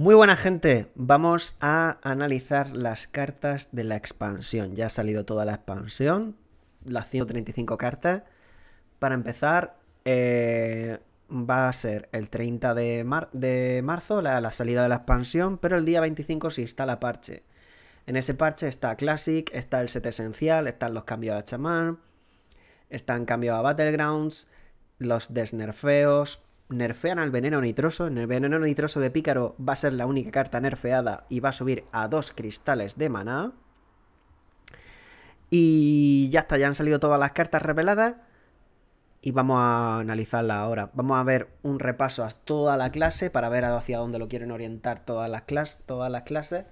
Muy buena gente, vamos a analizar las cartas de la expansión. Ya ha salido toda la expansión, las 135 cartas. Para empezar, eh, va a ser el 30 de, de marzo la, salida de la expansión, pero el día 25 está la parche. En ese parche está Classic, está el set esencial, están los cambios a Chamán, están cambios a Battlegrounds, los desnerfeos, nerfean al veneno nitroso. En El veneno nitroso de pícaro va a ser la única carta nerfeada y va a subir a dos cristales de maná. Y ya está, ya han salido todas las cartas reveladas. Y vamos a analizarla ahora. Vamos a ver un repaso a toda la clase para ver hacia dónde lo quieren orientar todas las, clases, todas las clases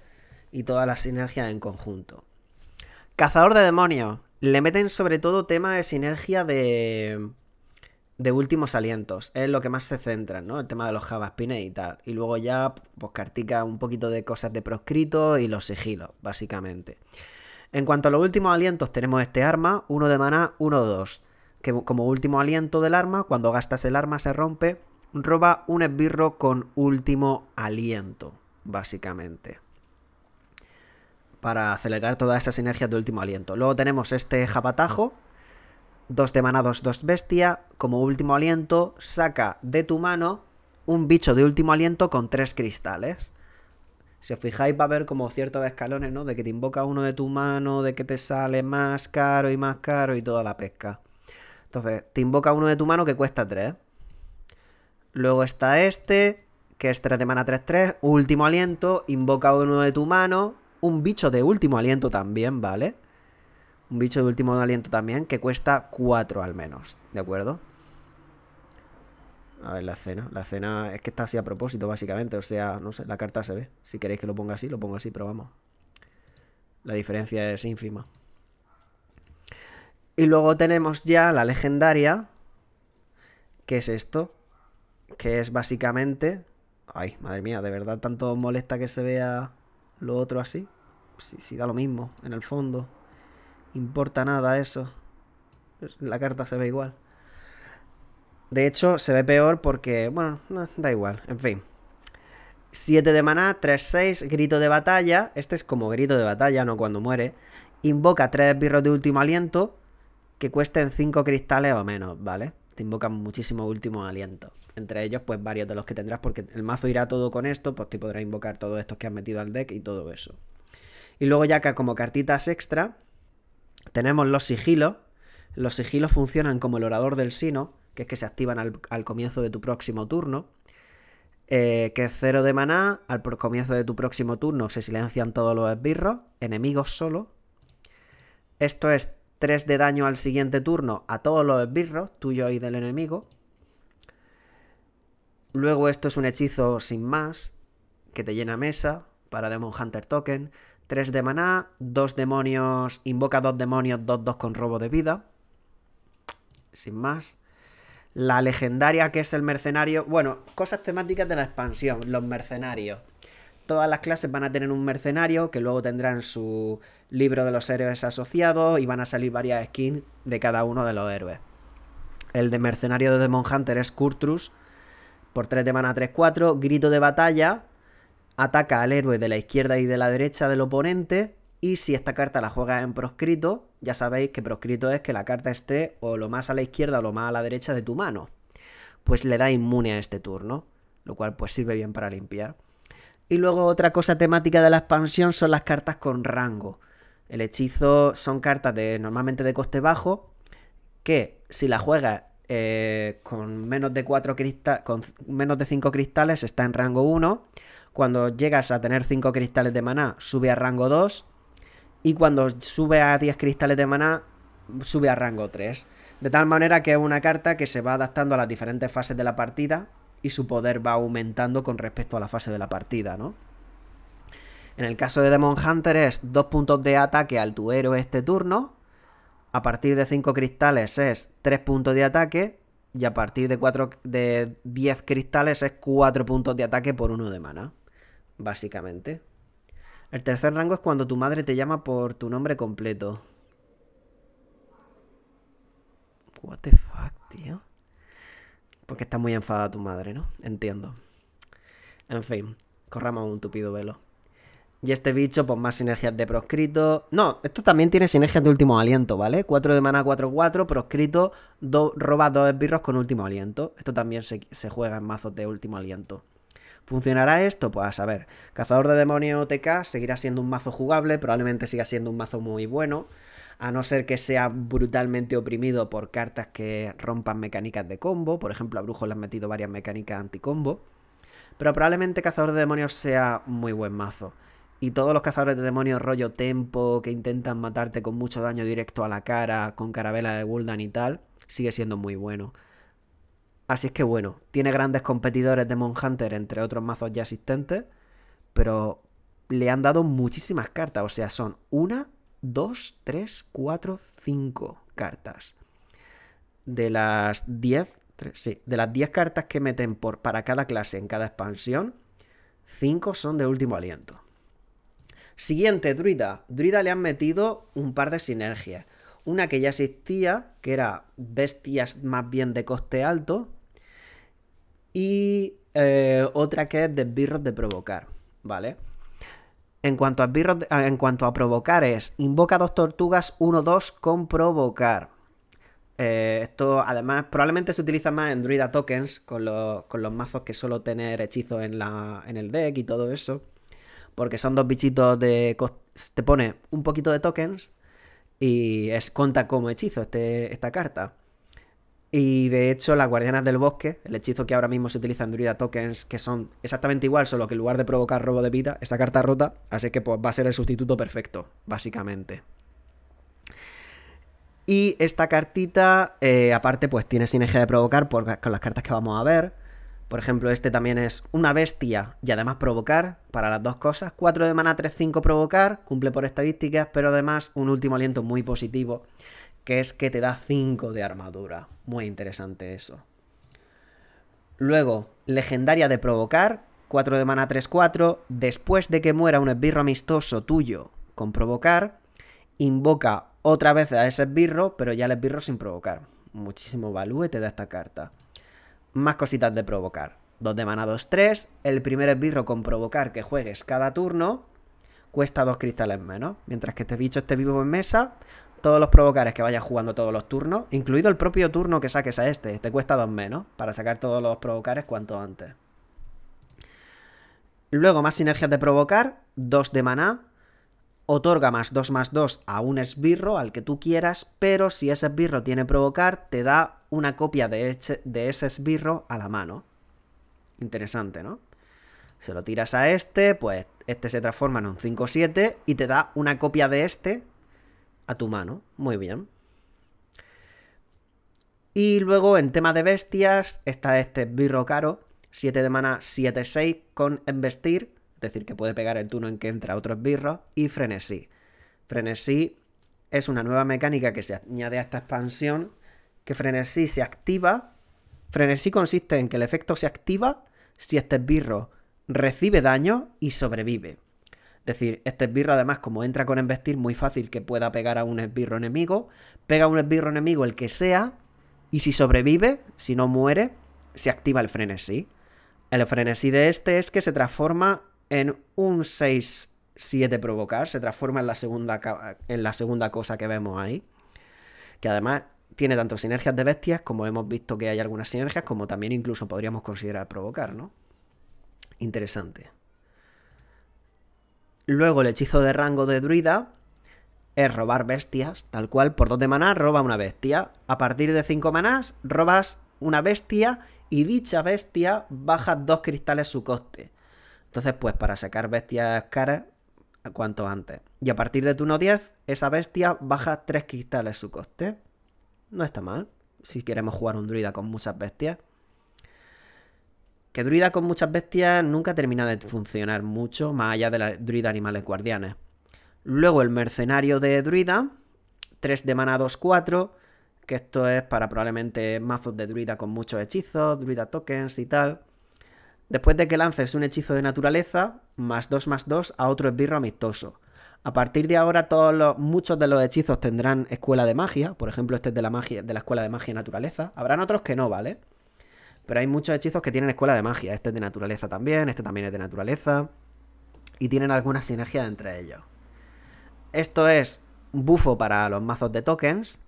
y todas las sinergias en conjunto. Cazador de demonios. Le meten sobre todo tema de sinergia de de últimos alientos. Es lo que más se centra, ¿no? El tema de los javaspines y tal. Y luego ya, pues cartica un poquito de cosas de proscrito y los sigilos, básicamente. En cuanto a los últimos alientos, tenemos este arma, uno de maná, uno dos. Que como último aliento del arma, cuando gastas el arma se rompe, roba un esbirro con último aliento, básicamente. Para acelerar todas esas sinergias de último aliento. Luego tenemos este japatajo, dos de mana, dos, dos bestia, como último aliento, saca de tu mano un bicho de último aliento con tres cristales. Si os fijáis va a haber como ciertos escalones, ¿no? De que te invoca uno de tu mano, de que te sale más caro y más caro y toda la pesca. Entonces, te invoca uno de tu mano que cuesta 3. Luego está este, que es 3 de mana 3-3, último aliento, invoca uno de tu mano, un bicho de último aliento también, ¿vale? Un bicho de último aliento también, que cuesta 4 al menos, ¿de acuerdo? A ver, la cena. La cena es que está así a propósito, básicamente. O sea, no sé, la carta se ve. Si queréis que lo ponga así, lo pongo así, pero vamos. La diferencia es ínfima. Y luego tenemos ya la legendaria. Que es esto? Que es básicamente... Ay, madre mía, ¿de verdad tanto molesta que se vea lo otro así? Si da lo mismo, en el fondo importa nada eso. La carta se ve igual. De hecho, se ve peor porque, bueno, da igual, en fin. 7 de maná, 3-6, grito de batalla. Este es como grito de batalla, no cuando muere. Invoca 3 esbirros de último aliento que cuesten 5 cristales o menos, ¿vale? Te invocan muchísimos últimos alientos. Entre ellos, pues varios de los que tendrás, porque el mazo irá todo con esto, pues te podrás invocar todos estos que has metido al deck y todo eso. Y luego ya que como cartitas extra, tenemos los sigilos. Los sigilos funcionan como el orador del sino, que es que se activan al, comienzo de tu próximo turno. Eh, que es cero de maná, al comienzo de tu próximo turno se silencian todos los esbirros, enemigos solo. Esto es 3 de daño al siguiente turno a todos los esbirros, tuyo y del enemigo. Luego esto es un hechizo sin más, que te llena mesa para Demon Hunter Token. 3 de maná, 2 demonios, invoca 2 demonios, 2-2 con robo de vida. Sin más. La legendaria que es el mercenario. Bueno, cosas temáticas de la expansión, los mercenarios. Todas las clases van a tener un mercenario que luego tendrán su libro de los héroes asociados y van a salir varias skins de cada uno de los héroes. El de mercenario de Demon Hunter es Kurtrus, por 3 de maná 3-4. Grito de batalla, ataca al héroe de la izquierda y de la derecha del oponente. Y si esta carta la juegas en proscrito, ya sabéis que proscrito es que la carta esté o lo más a la izquierda o lo más a la derecha de tu mano. Pues le da inmune a este turno, lo cual pues sirve bien para limpiar. Y luego otra cosa temática de la expansión son las cartas con rango. El hechizo son cartas de normalmente de coste bajo que si la juegas eh, con menos de con menos de 5 cristales está en rango 1. Cuando llegas a tener 5 cristales de maná, sube a rango 2. Y cuando sube a 10 cristales de maná, sube a rango 3. De tal manera que es una carta que se va adaptando a las diferentes fases de la partida y su poder va aumentando con respecto a la fase de la partida, ¿no? En el caso de Demon Hunter es 2 puntos de ataque al tu este turno. A partir de 5 cristales es 3 puntos de ataque. Y a partir de, de 10 cristales es 4 puntos de ataque por 1 de mana básicamente. El tercer rango es cuando tu madre te llama por tu nombre completo. What the fuck, tío. Porque está muy enfadada tu madre, ¿no? Entiendo. En fin, corramos un tupido velo. Y este bicho, pues más sinergias de proscrito. No, esto también tiene sinergias de último aliento, ¿vale? 4 de mana, 4-4, proscrito, do, roba 2 esbirros con último aliento. Esto también se juega en mazos de último aliento. ¿Funcionará esto? Pues a saber. Cazador de demonios TK seguirá siendo un mazo jugable, probablemente siga siendo un mazo muy bueno, a no ser que sea brutalmente oprimido por cartas que rompan mecánicas de combo. Por ejemplo, a Brujo le han metido varias mecánicas anticombo. Pero probablemente Cazador de demonios sea muy buen mazo. Y todos los cazadores de demonios rollo tempo, que intentan matarte con mucho daño directo a la cara, con carabela de Gul'dan y tal, sigue siendo muy bueno. Así es que bueno, tiene grandes competidores de Monhunter, entre otros mazos ya existentes, pero le han dado muchísimas cartas, o sea, son una, dos, tres, cuatro, cinco cartas. De las 10, sí, de las 10 cartas que meten por, para cada clase en cada expansión, Cinco son de último aliento. Siguiente, Druida. Druida le han metido un par de sinergias. Una que ya existía, que era bestias más bien de coste alto, y eh, otra que es desbirros de provocar, ¿vale? En cuanto, a ah, en cuanto a provocar es, invoca dos tortugas 1-2 con provocar. Eh, esto además probablemente se utiliza más en druida tokens con, los, mazos que solo tener hechizos en, la, en el deck y todo eso. Porque son dos bichitos de... Te pone un poquito de tokens y es conta como hechizo este, esta carta. Y de hecho, las guardianas del bosque, el hechizo que ahora mismo se utiliza en Druida Tokens, que son exactamente igual, solo que en lugar de provocar robo de vida, esta carta rota, así que pues va a ser el sustituto perfecto, básicamente. Y esta cartita, eh, aparte, pues tiene sinergia de provocar con las cartas que vamos a ver. Por ejemplo, este también es una bestia y además provocar para las dos cosas. 4 de mana, 3-5 provocar, cumple por estadísticas, pero además un último aliento muy positivo que es que te da 5 de armadura. Muy interesante eso. Luego, legendaria de provocar, 4 de mana 3-4, después de que muera un esbirro amistoso tuyo con provocar, invoca otra vez a ese esbirro, pero ya el esbirro sin provocar. Muchísimo value te da esta carta. Más cositas de provocar. 2 de mana 2-3, el primer esbirro con provocar que juegues cada turno, cuesta 2 cristales menos, mientras que este bicho esté vivo en mesa, todos los provocares que vayas jugando todos los turnos, incluido el propio turno que saques a este, te cuesta dos menos, para sacar todos los provocares cuanto antes. Luego, más sinergias de provocar, Dos de maná, otorga más 2 más 2 a un esbirro, al que tú quieras, pero si ese esbirro tiene provocar, te da una copia de, de ese esbirro a la mano. Interesante, ¿no? Se lo tiras a este, pues este se transforma en un 5-7 y te da una copia de este a tu mano. Muy bien. Y luego en tema de bestias está este birro caro, 7 de mana, 7-6 con embestir, es decir, que puede pegar el turno en que entra otro birro y frenesí. Frenesí es una nueva mecánica que se añade a esta expansión, que frenesí se activa. Frenesí consiste en que el efecto se activa si este birro recibe daño y sobrevive decir, este esbirro además como entra con embestir, muy fácil que pueda pegar a un esbirro enemigo, pega a un esbirro enemigo el que sea, y si sobrevive, si no muere, se activa el frenesí. El frenesí de este es que se transforma en un 6-7 provocar, se transforma en la, segunda, en la segunda cosa que vemos ahí, que además tiene tanto sinergias de bestias como hemos visto que hay algunas sinergias, como también incluso podríamos considerar provocar, ¿no? Interesante. Luego el hechizo de rango de druida es robar bestias, tal cual, por 2 de maná roba una bestia. A partir de 5 manás robas una bestia y dicha bestia baja 2 cristales su coste. Entonces, pues para sacar bestias caras, cuanto antes. Y a partir de turno 10, esa bestia baja 3 cristales su coste. No está mal, si queremos jugar un druida con muchas bestias. Que druida con muchas bestias nunca termina de funcionar mucho, más allá de la druida animales guardianes. Luego el mercenario de druida, 3 de mana 2-4, que esto es para probablemente mazos de druida con muchos hechizos, druida tokens y tal. Después de que lances un hechizo de naturaleza, más 2 más 2 a otro esbirro amistoso. A partir de ahora, todos muchos de los hechizos tendrán escuela de magia. Por ejemplo, este es de la, magia, de la escuela de magia naturaleza. Habrán otros que no, ¿vale? Pero hay muchos hechizos que tienen escuela de magia. Este es de naturaleza también, este también es de naturaleza. Y tienen alguna sinergia entre ellos. Esto es bufo para los mazos de tokens.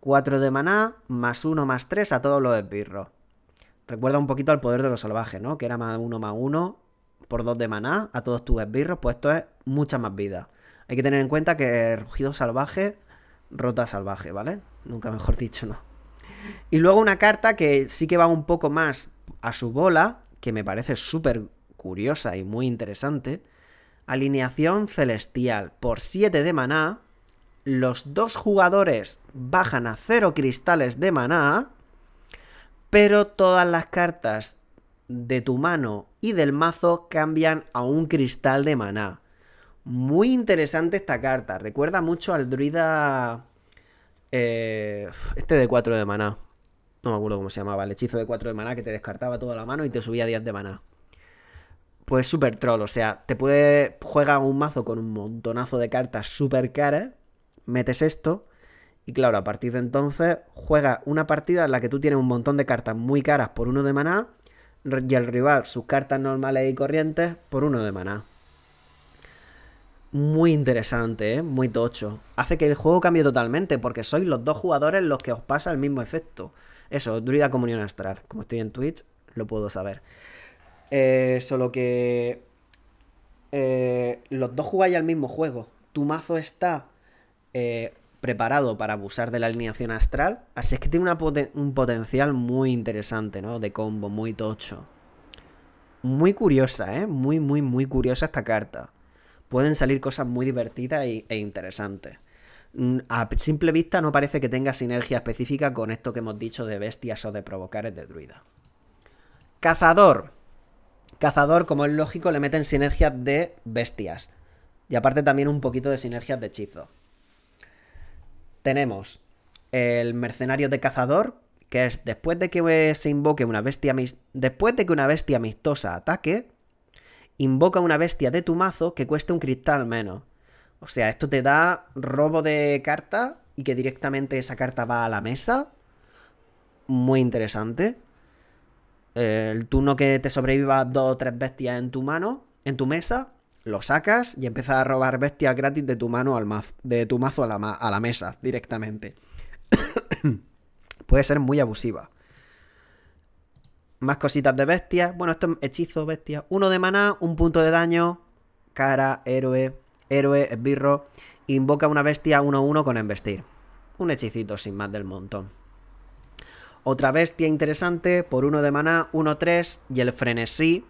4 de maná, más 1, más 3 a todos los esbirros. Recuerda un poquito al poder de los salvajes, ¿no? Que era más 1, más 1 por 2 de maná a todos tus esbirros, pues esto es mucha más vida. Hay que tener en cuenta que rugido salvaje, rota salvaje, ¿vale? Nunca mejor dicho, ¿no? Y luego una carta que sí que va un poco más a su bola, que me parece súper curiosa y muy interesante. Alineación celestial. Por 7 de maná, los dos jugadores bajan a 0 cristales de maná, pero todas las cartas de tu mano y del mazo cambian a un cristal de maná. Muy interesante esta carta. Recuerda mucho al druida eh, este de 4 de maná. No me acuerdo cómo se llamaba. El hechizo de 4 de maná que te descartaba toda la mano y te subía 10 de maná. Pues súper troll. O sea, te puede. Juega un mazo con un montonazo de cartas súper caras. Metes esto. Y claro, a partir de entonces juega una partida en la que tú tienes un montón de cartas muy caras por uno de maná y el rival sus cartas normales y corrientes por uno de maná muy interesante, ¿eh? muy tocho. Hace que el juego cambie totalmente, porque sois los dos jugadores los que os pasa el mismo efecto. Eso, Druida Comunión Astral. Como estoy en Twitch, lo puedo saber. Eh, solo que. Eh, los dos jugáis al mismo juego. Tu mazo está preparado para abusar de la alineación astral. Así es que tiene un potencial muy interesante, ¿no? De combo, muy tocho. Muy curiosa, ¿eh? Muy, muy, muy curiosa esta carta pueden salir cosas muy divertidas e, interesantes. Mm, a simple vista no parece que tenga sinergia específica con esto que hemos dicho de bestias o de provocar de druida. Cazador. Cazador, como es lógico, le meten sinergias de bestias. Y aparte también un poquito de sinergias de hechizo. Tenemos el mercenario de cazador, que es después de que se invoque una bestia después de que una bestia amistosa ataque, Invoca una bestia de tu mazo que cueste un cristal menos. O sea, esto te da robo de carta y que directamente esa carta va a la mesa. Muy interesante. El turno que te sobreviva dos o tres bestias en tu mano, en tu mesa, lo sacas y empiezas a robar bestias gratis de tu mano al mazo, de tu mazo a la mesa directamente. Puede ser muy abusiva. Más cositas de bestias. Bueno, esto es hechizo, bestia. Uno de maná, un punto de daño. Cara, héroe, héroe, esbirro. Invoca una bestia 1-1 con embestir. Un hechicito sin más del montón. Otra bestia interesante, por uno de maná, 1-3. Y el frenesí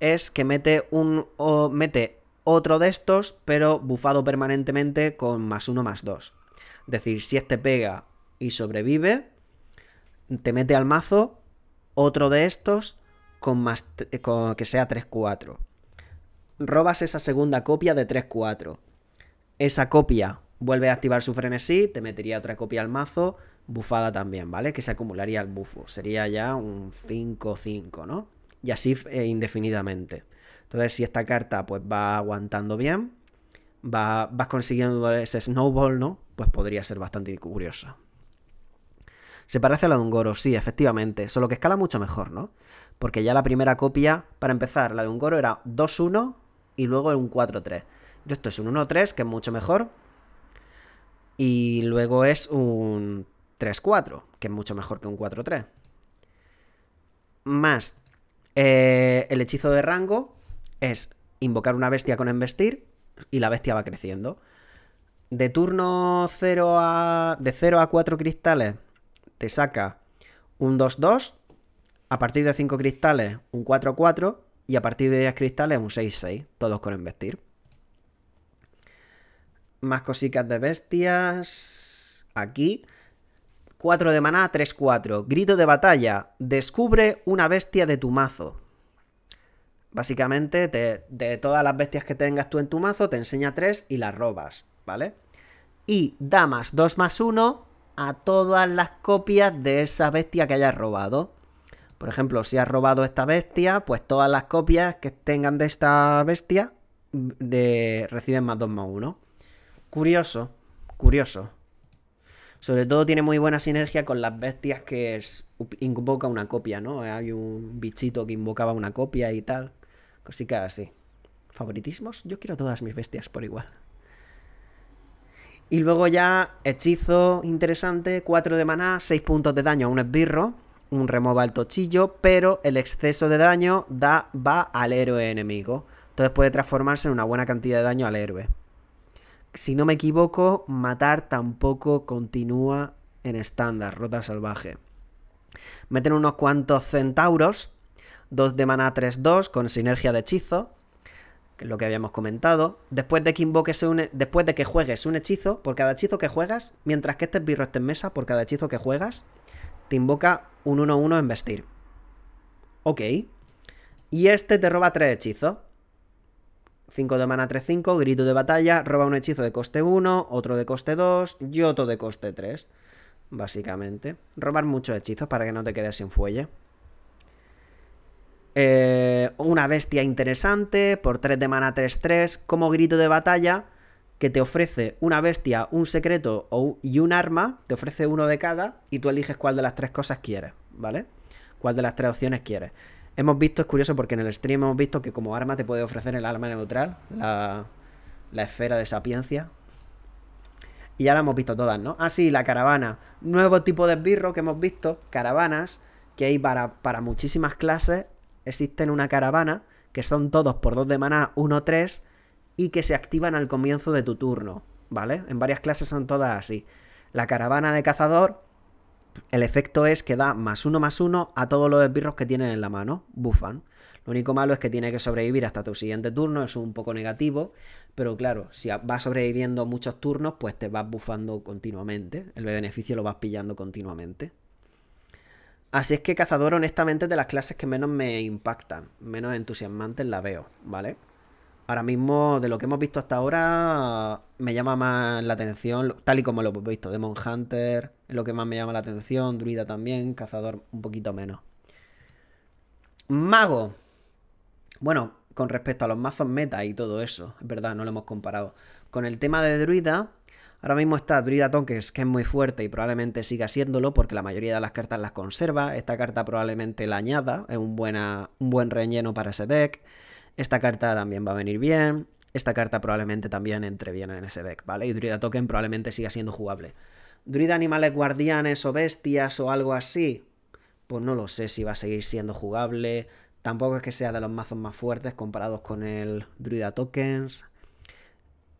es que mete un. O, mete otro de estos, pero bufado permanentemente con más 1 más 2. Es decir, si este pega y sobrevive, te mete al mazo otro de estos con más eh, que sea 3-4. Robas esa segunda copia de 3-4. Esa copia vuelve a activar su frenesí, te metería otra copia al mazo, bufada también, ¿vale? Que se acumularía el bufo. Sería ya un 5-5, ¿no? Y así eh, indefinidamente. Entonces, si esta carta pues va aguantando bien, vas consiguiendo ese snowball, ¿no? Pues podría ser bastante curiosa. Se parece a la de un Goro, sí, efectivamente, solo que escala mucho mejor, ¿no? Porque ya la primera copia, para empezar, la de un Goro era 2-1 y luego un 4-3. Esto es un 1-3, que es mucho mejor. Y luego es un 3-4, que es mucho mejor que un 4-3. Más, eh, el hechizo de rango es invocar una bestia con embestir y la bestia va creciendo. De turno 0 a. De 0 a 4 cristales te saca un 2-2, a partir de 5 cristales un 4-4 y a partir de 10 cristales un 6-6, todos con investir. Más cositas de bestias. Aquí. 4 de maná, 3-4. Grito de batalla. Descubre una bestia de tu mazo. Básicamente, de todas las bestias que tengas tú en tu mazo, te enseña 3 y las robas, ¿vale? Y damas 2 más 1 a todas las copias de esa bestia que hayas robado. Por ejemplo, si has robado esta bestia, pues todas las copias que tengan de esta bestia mm, de... reciben más 2 más 1. Curioso, curioso. Sobre todo tiene muy buena sinergia con las bestias que invoca una copia, ¿no? Hay un bichito que invocaba una copia y tal. Cositas así. ¿Favoritismos? Yo quiero todas mis bestias por igual. Y luego ya, hechizo interesante, 4 de maná, 6 puntos de daño a un esbirro, un remova al tochillo, pero el exceso de daño da, va al héroe enemigo. Entonces puede transformarse en una buena cantidad de daño al héroe. Si no me equivoco, matar tampoco continúa en estándar, rota salvaje. Meten unos cuantos centauros, 2 de maná 3-2 con sinergia de hechizo, lo que habíamos comentado. Después de que un, después de que juegues un hechizo, por cada hechizo que juegas, mientras que este esbirro esté en mesa, por cada hechizo que juegas, te invoca un 1-1 en vestir. Ok. Y este te roba 3 hechizos. 5 de mana 3-5, grito de batalla, roba un hechizo de coste 1, otro de coste 2 y otro de coste 3. Básicamente. Robar muchos hechizos para que no te quedes sin fuelle. Eh, una bestia interesante, por 3 de mana 3-3, como grito de batalla, que te ofrece una bestia, un secreto y un arma, te ofrece uno de cada, y tú eliges cuál de las tres cosas quieres, ¿vale? Cuál de las tres opciones quieres. Hemos visto, es curioso porque en el stream hemos visto que como arma te puede ofrecer el arma neutral, la, la esfera de sapiencia. Y ya la hemos visto todas, ¿no? Ah, sí, la caravana. Nuevo tipo de esbirro que hemos visto, caravanas, que hay para, para muchísimas clases existen una caravana, que son todos por 2 de maná, 1, 3, y que se activan al comienzo de tu turno, ¿vale? En varias clases son todas así. La caravana de cazador, el efecto es que da más 1, más 1 a todos los esbirros que tienen en la mano, bufan. Lo único malo es que tiene que sobrevivir hasta tu siguiente turno, es un poco negativo, pero claro, si vas sobreviviendo muchos turnos, pues te vas bufando continuamente, el beneficio lo vas pillando continuamente. Así es que Cazador, honestamente, de las clases que menos me impactan, menos entusiasmantes la veo, ¿vale? Ahora mismo, de lo que hemos visto hasta ahora, me llama más la atención, tal y como lo hemos visto, Demon Hunter es lo que más me llama la atención, Druida también, Cazador un poquito menos. Mago. Bueno, con respecto a los mazos meta y todo eso, es verdad, no lo hemos comparado. Con el tema de Druida, Ahora mismo está Druida Tokens, que es muy fuerte y probablemente siga siéndolo porque la mayoría de las cartas las conserva. Esta carta probablemente la añada, es un, buena, un buen relleno para ese deck. Esta carta también va a venir bien. Esta carta probablemente también entre bien en ese deck, ¿vale? Y Druida Token probablemente siga siendo jugable. ¿Druida Animales Guardianes o Bestias o algo así? Pues no lo sé si va a seguir siendo jugable. Tampoco es que sea de los mazos más fuertes comparados con el Druida Tokens.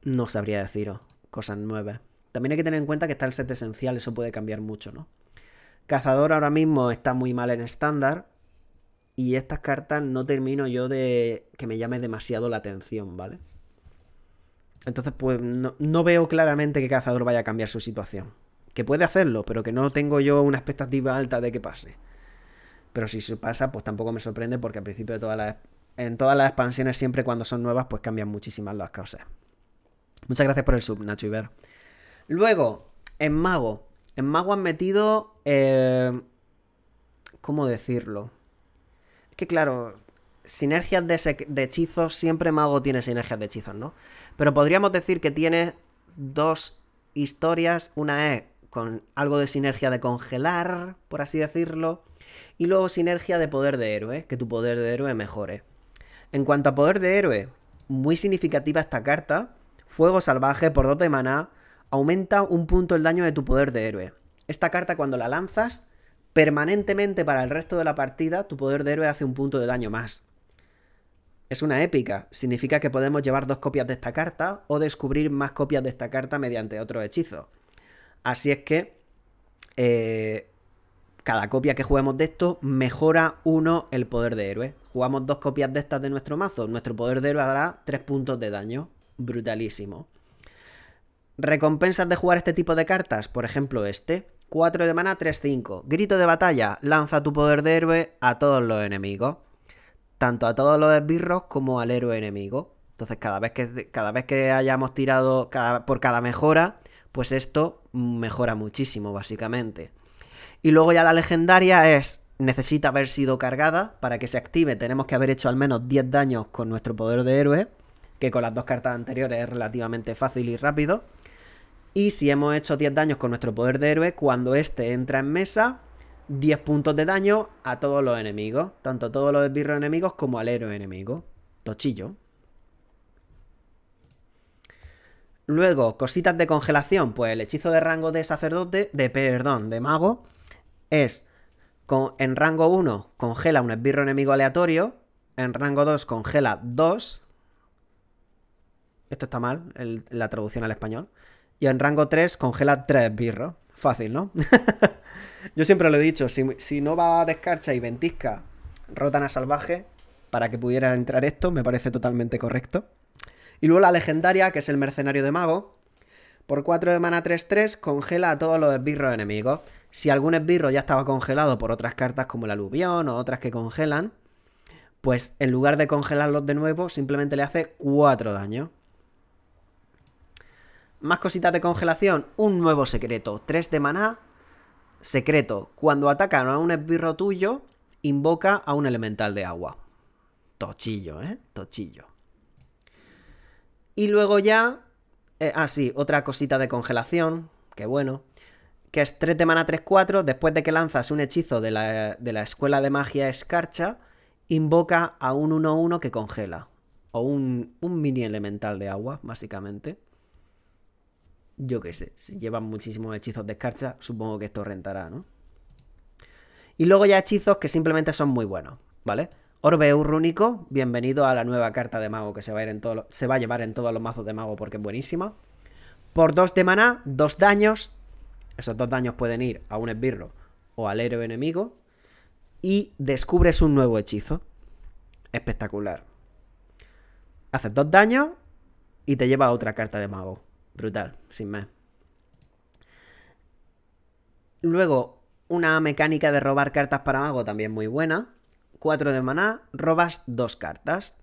No sabría deciros cosas nuevas. También hay que tener en cuenta que está el set esencial, eso puede cambiar mucho, ¿no? Cazador ahora mismo está muy mal en estándar y estas cartas no termino yo de que me llame demasiado la atención, ¿vale? Entonces, pues no, veo claramente que Cazador vaya a cambiar su situación. Que puede hacerlo, pero que no tengo yo una expectativa alta de que pase. Pero si pasa, pues tampoco me sorprende porque al principio de todas las, en todas las expansiones, siempre cuando son nuevas, pues cambian muchísimas las cosas. Muchas gracias por el sub, Nacho Iber. Luego, en Mago. En Mago han metido. Eh, ¿Cómo decirlo? Es que claro, sinergias de, de, hechizos, siempre Mago tiene sinergias de hechizos, ¿no? Pero podríamos decir que tiene dos historias. Una es con algo de sinergia de congelar, por así decirlo. Y luego sinergia de poder de héroe, que tu poder de héroe mejore. En cuanto a poder de héroe, muy significativa esta carta Fuego Salvaje por 2 de maná, aumenta un punto el daño de tu poder de héroe. Esta carta cuando la lanzas, permanentemente para el resto de la partida, tu poder de héroe hace un punto de daño más. Es una épica, significa que podemos llevar dos copias de esta carta o descubrir más copias de esta carta mediante otro hechizo. Así es que eh, cada copia que juguemos de esto mejora uno el poder de héroe. Jugamos dos copias de estas de nuestro mazo, nuestro poder de héroe dará tres puntos de daño brutalísimo. Recompensas de jugar este tipo de cartas, por ejemplo este. 4 de mana, 3-5. Grito de batalla, lanza tu poder de héroe a todos los enemigos. Tanto a todos los esbirros como al héroe enemigo. Entonces cada vez que, cada vez que hayamos tirado por cada mejora, pues esto mejora muchísimo básicamente. Y luego ya la legendaria es, necesita haber sido cargada, para que se active tenemos que haber hecho al menos 10 daños con nuestro poder de héroe que con las dos cartas anteriores es relativamente fácil y rápido. Y si hemos hecho 10 daños con nuestro poder de héroe, cuando este entra en mesa, 10 puntos de daño a todos los enemigos, tanto a todos los esbirros enemigos como al héroe enemigo. Tochillo. Luego, cositas de congelación, pues el hechizo de rango de sacerdote, de perdón, de mago, es con, en rango 1 congela un esbirro enemigo aleatorio, en rango 2 congela 2 esto está mal, la traducción al español. Y en rango 3 congela 3 esbirros. Fácil, ¿no? Yo siempre lo he dicho, si, no va a descarcha y ventisca a salvaje, para que pudiera entrar esto, me parece totalmente correcto. Y luego la legendaria, que es el mercenario de mago. Por 4 de mana 3-3, congela a todos los esbirros enemigos. Si algún esbirro ya estaba congelado por otras cartas como el aluvión o otras que congelan, pues en lugar de congelarlos de nuevo, simplemente le hace 4 daños. Más cositas de congelación. Un nuevo secreto. 3 de maná. Secreto. Cuando atacan a un esbirro tuyo, invoca a un elemental de agua. Tochillo, ¿eh? Tochillo. Y luego ya... Eh, ah, sí, otra cosita de congelación. Qué bueno. Que es 3 de maná 3-4. Después de que lanzas un hechizo de la, escuela de magia escarcha, invoca a un 1-1 que congela. O un, un mini elemental de agua, básicamente yo qué sé, si llevan muchísimos hechizos de escarcha, supongo que esto rentará, ¿no? Y luego ya hechizos que simplemente son muy buenos, ¿vale? Orbe Urrúnico, bienvenido a la nueva carta de mago que se va a, ir en todo se va a llevar en todos los mazos de mago porque es buenísima. Por 2 de maná, 2 daños. Esos dos daños pueden ir a un esbirro o al héroe enemigo. Y descubres un nuevo hechizo. Espectacular. Haces dos daños y te lleva a otra carta de mago brutal, sin más. Luego, una mecánica de robar cartas para mago también muy buena. 4 de maná, robas dos cartas.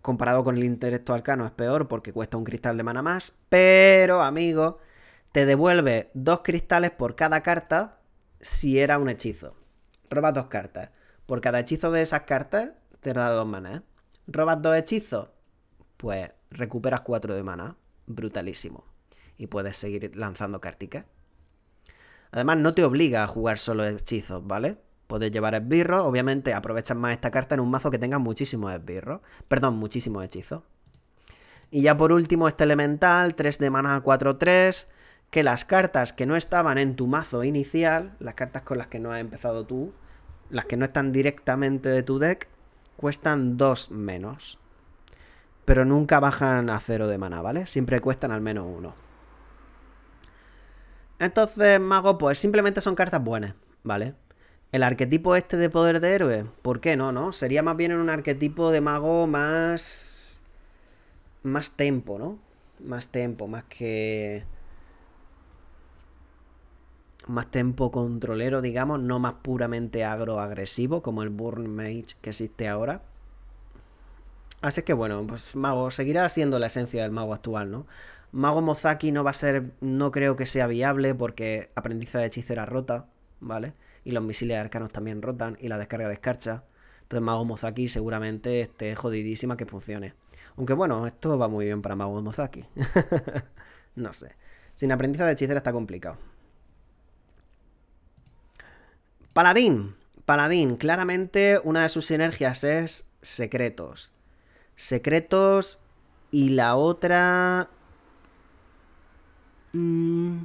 comparado con el intelecto arcano es peor porque cuesta un cristal de mana más. Pero, amigo, te devuelve dos cristales por cada carta si era un hechizo. Robas dos cartas. Por cada hechizo de esas cartas te da dos maná. ¿eh? Robas dos hechizos, pues recuperas cuatro de maná brutalísimo. Y puedes seguir lanzando carticas. Además, no te obliga a jugar solo hechizos, ¿vale? Puedes llevar esbirros, obviamente aprovechas más esta carta en un mazo que tenga muchísimos esbirros. Perdón, muchísimos hechizos. Y ya por último, este elemental, 3 de mana 4-3, que las cartas que no estaban en tu mazo inicial, las cartas con las que no has empezado tú, las que no están directamente de tu deck, cuestan 2 menos pero nunca bajan a cero de mana, ¿vale? Siempre cuestan al menos uno. Entonces, mago, pues simplemente son cartas buenas, ¿vale? El arquetipo este de poder de héroe, ¿por qué no, no? Sería más bien un arquetipo de mago más... Más tempo, ¿no? Más tempo, más que... Más tempo controlero, digamos, no más puramente agresivo como el Burn Mage que existe ahora. Así que bueno, pues Mago seguirá siendo la esencia del Mago actual, ¿no? Mago Mozaki no va a ser, no creo que sea viable porque aprendiza de hechicera rota, ¿vale? Y los misiles arcanos también rotan y la descarga de escarcha. Entonces Mago Mozaki seguramente esté jodidísima que funcione. Aunque bueno, esto va muy bien para Mago Mozaki. no sé. Sin Aprendizaje de hechicera está complicado. Paladín. Paladín, claramente una de sus sinergias es secretos. Secretos y la otra... Mm,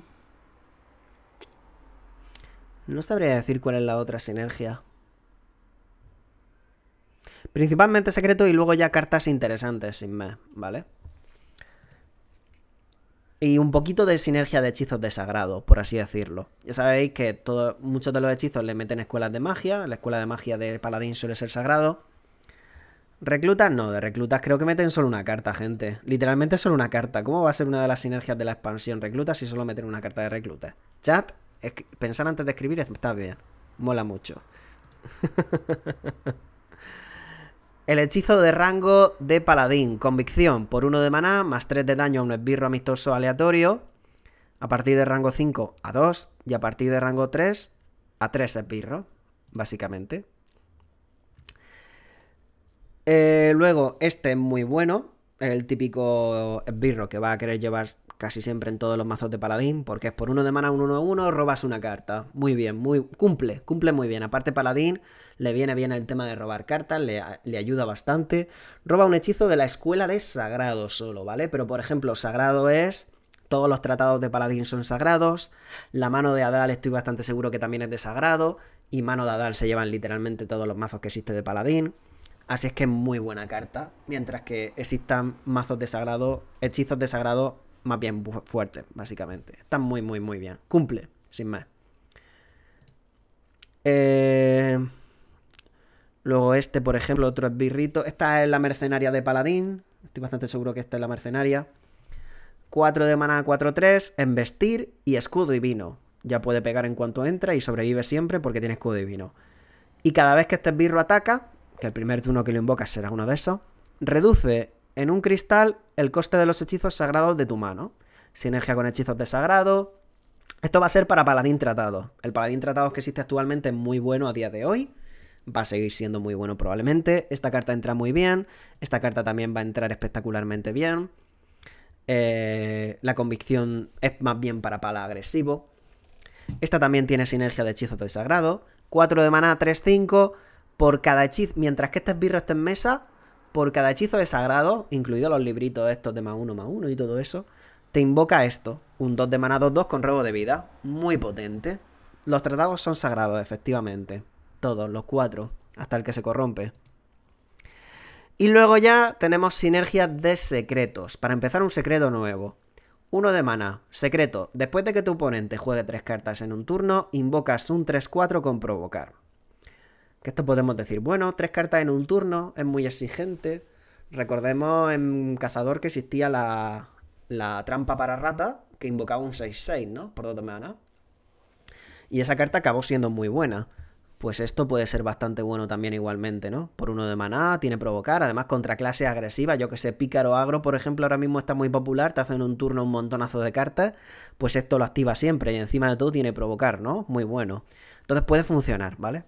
no sabría decir cuál es la otra sinergia. Principalmente secreto y luego ya cartas interesantes sin más, ¿vale? Y un poquito de sinergia de hechizos de sagrado, por así decirlo. Ya sabéis que muchos de los hechizos le meten escuelas de magia. La escuela de magia de paladín suele ser sagrado. Reclutas no, de reclutas creo que meten solo una carta, gente. Literalmente solo una carta. ¿Cómo va a ser una de las sinergias de la expansión reclutas si solo meten una carta de reclutas? Chat, pensar antes de escribir está bien. Mola mucho. El hechizo de rango de paladín. Convicción por uno de maná, más 3 de daño a un esbirro amistoso aleatorio. A partir de rango 5 a 2 y a partir de rango 3 a 3 esbirros, básicamente. Eh, luego, este es muy bueno, el típico esbirro que va a querer llevar casi siempre en todos los mazos de paladín, porque es por uno de mana, un 1-1, robas una carta. Muy bien, muy cumple, cumple muy bien. Aparte paladín, le viene bien el tema de robar cartas, le, ayuda bastante. Roba un hechizo de la escuela de sagrado solo, ¿vale? Pero por ejemplo, sagrado es... Todos los tratados de paladín son sagrados. La mano de Adal estoy bastante seguro que también es de sagrado. Y mano de Adal se llevan literalmente todos los mazos que existe de paladín. Así es que es muy buena carta. Mientras que existan mazos de sagrado, hechizos de sagrado más bien fuertes, básicamente. Están muy, muy, muy bien. Cumple, sin más. Eh, luego este, por ejemplo, otro birrito. Esta es la mercenaria de paladín. Estoy bastante seguro que esta es la mercenaria. 4 de mana, 4-3, embestir y escudo divino. Ya puede pegar en cuanto entra y sobrevive siempre porque tiene escudo divino. Y cada vez que este birro ataca, que el primer turno que lo invocas será uno de esos, reduce en un cristal el coste de los hechizos sagrados de tu mano. Sinergia con hechizos de sagrado. Esto va a ser para paladín tratado. El paladín tratado que existe actualmente es muy bueno a día de hoy. Va a seguir siendo muy bueno probablemente. Esta carta entra muy bien. Esta carta también va a entrar espectacularmente bien. Eh, la convicción es más bien para pala agresivo. Esta también tiene sinergia de hechizos de sagrado. 4 de maná, 3-5 por cada hechizo, mientras que este esbirro esté en mesa, por cada hechizo de sagrado, incluidos los libritos estos de más uno, más uno y todo eso, te invoca esto, un 2 de mana 2-2 con robo de vida, muy potente. Los tratados son sagrados, efectivamente, todos, los cuatro, hasta el que se corrompe. Y luego ya tenemos sinergias de secretos, para empezar un secreto nuevo. Uno de mana, secreto, después de que tu oponente juegue tres cartas en un turno, invocas un 3-4 con provocar. Que esto podemos decir, bueno, tres cartas en un turno, es muy exigente. Recordemos en Cazador que existía la, trampa para rata, que invocaba un 6-6, ¿no? Por dos maná Y esa carta acabó siendo muy buena. Pues esto puede ser bastante bueno también igualmente, ¿no? Por uno de maná, tiene provocar, además contra clases agresivas, yo que sé, pícaro agro, por ejemplo, ahora mismo está muy popular, te hacen un turno un montonazo de cartas, pues esto lo activa siempre y encima de todo tiene provocar, ¿no? Muy bueno. Entonces puede funcionar, ¿vale?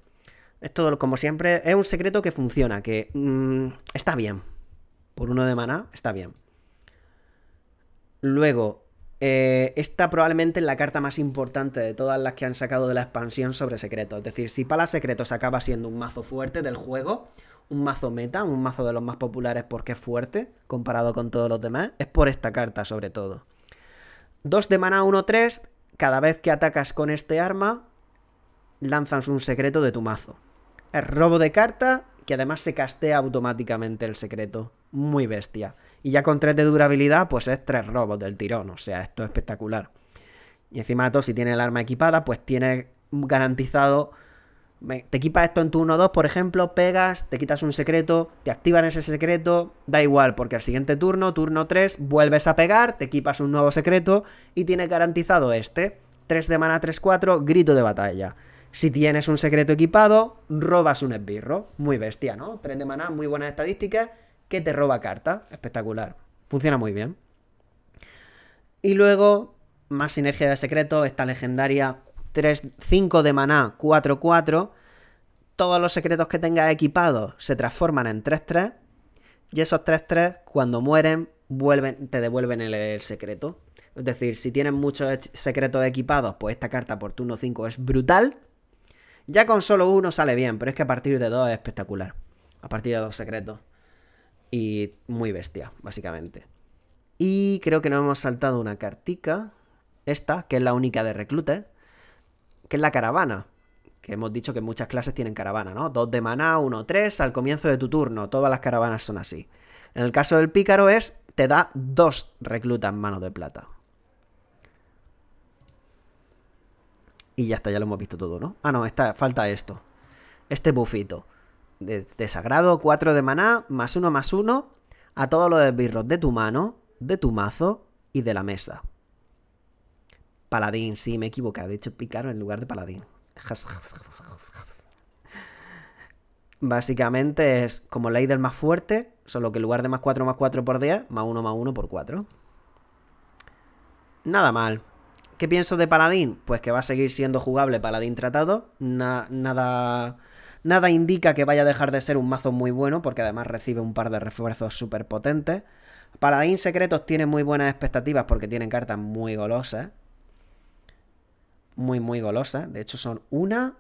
Esto, como siempre, es un secreto que funciona, que mm, está bien. Por uno de maná, está bien. Luego, eh, esta probablemente es la carta más importante de todas las que han sacado de la expansión sobre secretos. Es decir, si Pala Secretos acaba siendo un mazo fuerte del juego, un mazo meta, un mazo de los más populares porque es fuerte comparado con todos los demás, es por esta carta sobre todo. 2 de mana 1-3, cada vez que atacas con este arma, lanzas un secreto de tu mazo. Es robo de carta, que además se castea automáticamente el secreto. Muy bestia. Y ya con 3 de durabilidad, pues es 3 robos del tirón. O sea, esto es espectacular. Y encima de todo, si tiene el arma equipada, pues tiene garantizado. Te equipas esto en turno 2 por ejemplo, pegas, te quitas un secreto, te activan ese secreto, da igual, porque al siguiente turno, turno 3, vuelves a pegar, te equipas un nuevo secreto y tienes garantizado este. 3 de mana, 3-4, grito de batalla. Si tienes un secreto equipado, robas un esbirro. Muy bestia, ¿no? 3 de maná, muy buenas estadísticas, que te roba carta. Espectacular. Funciona muy bien. Y luego, más sinergia de secreto, esta legendaria 3, 5 de maná, 4, 4. Todos los secretos que tengas equipados se transforman en 3, 3. Y esos 3, 3, cuando mueren, vuelven, te devuelven el, secreto. Es decir, si tienes muchos secretos equipados, pues esta carta por turno 5 es brutal. Ya con solo uno sale bien, pero es que a partir de dos es espectacular. A partir de dos secretos. Y muy bestia, básicamente. Y creo que nos hemos saltado una cartica. Esta, que es la única de reclute, Que es la caravana. Que hemos dicho que muchas clases tienen caravana, ¿no? Dos de maná, uno, tres, al comienzo de tu turno. Todas las caravanas son así. En el caso del pícaro es, te da dos reclutas en mano de plata. Y ya está, ya lo hemos visto todo, ¿no? Ah, no, falta esto. Este bufito. De, sagrado, 4 de maná, más 1, más 1. A todos los esbirros de tu mano, de tu mazo y de la mesa. Paladín, sí, me he equivocado. De hecho, picaron en lugar de paladín. Básicamente es como ley del más fuerte, solo que en lugar de más 4 más 4 por 10, más 1 más 1 por 4. Nada mal. ¿Qué pienso de Paladín? Pues que va a seguir siendo jugable Paladín tratado. nada, nada indica que vaya a dejar de ser un mazo muy bueno, porque además recibe un par de refuerzos súper potentes. Paladín Secretos tiene muy buenas expectativas porque tienen cartas muy golosas. Muy, muy golosas. De hecho, son una.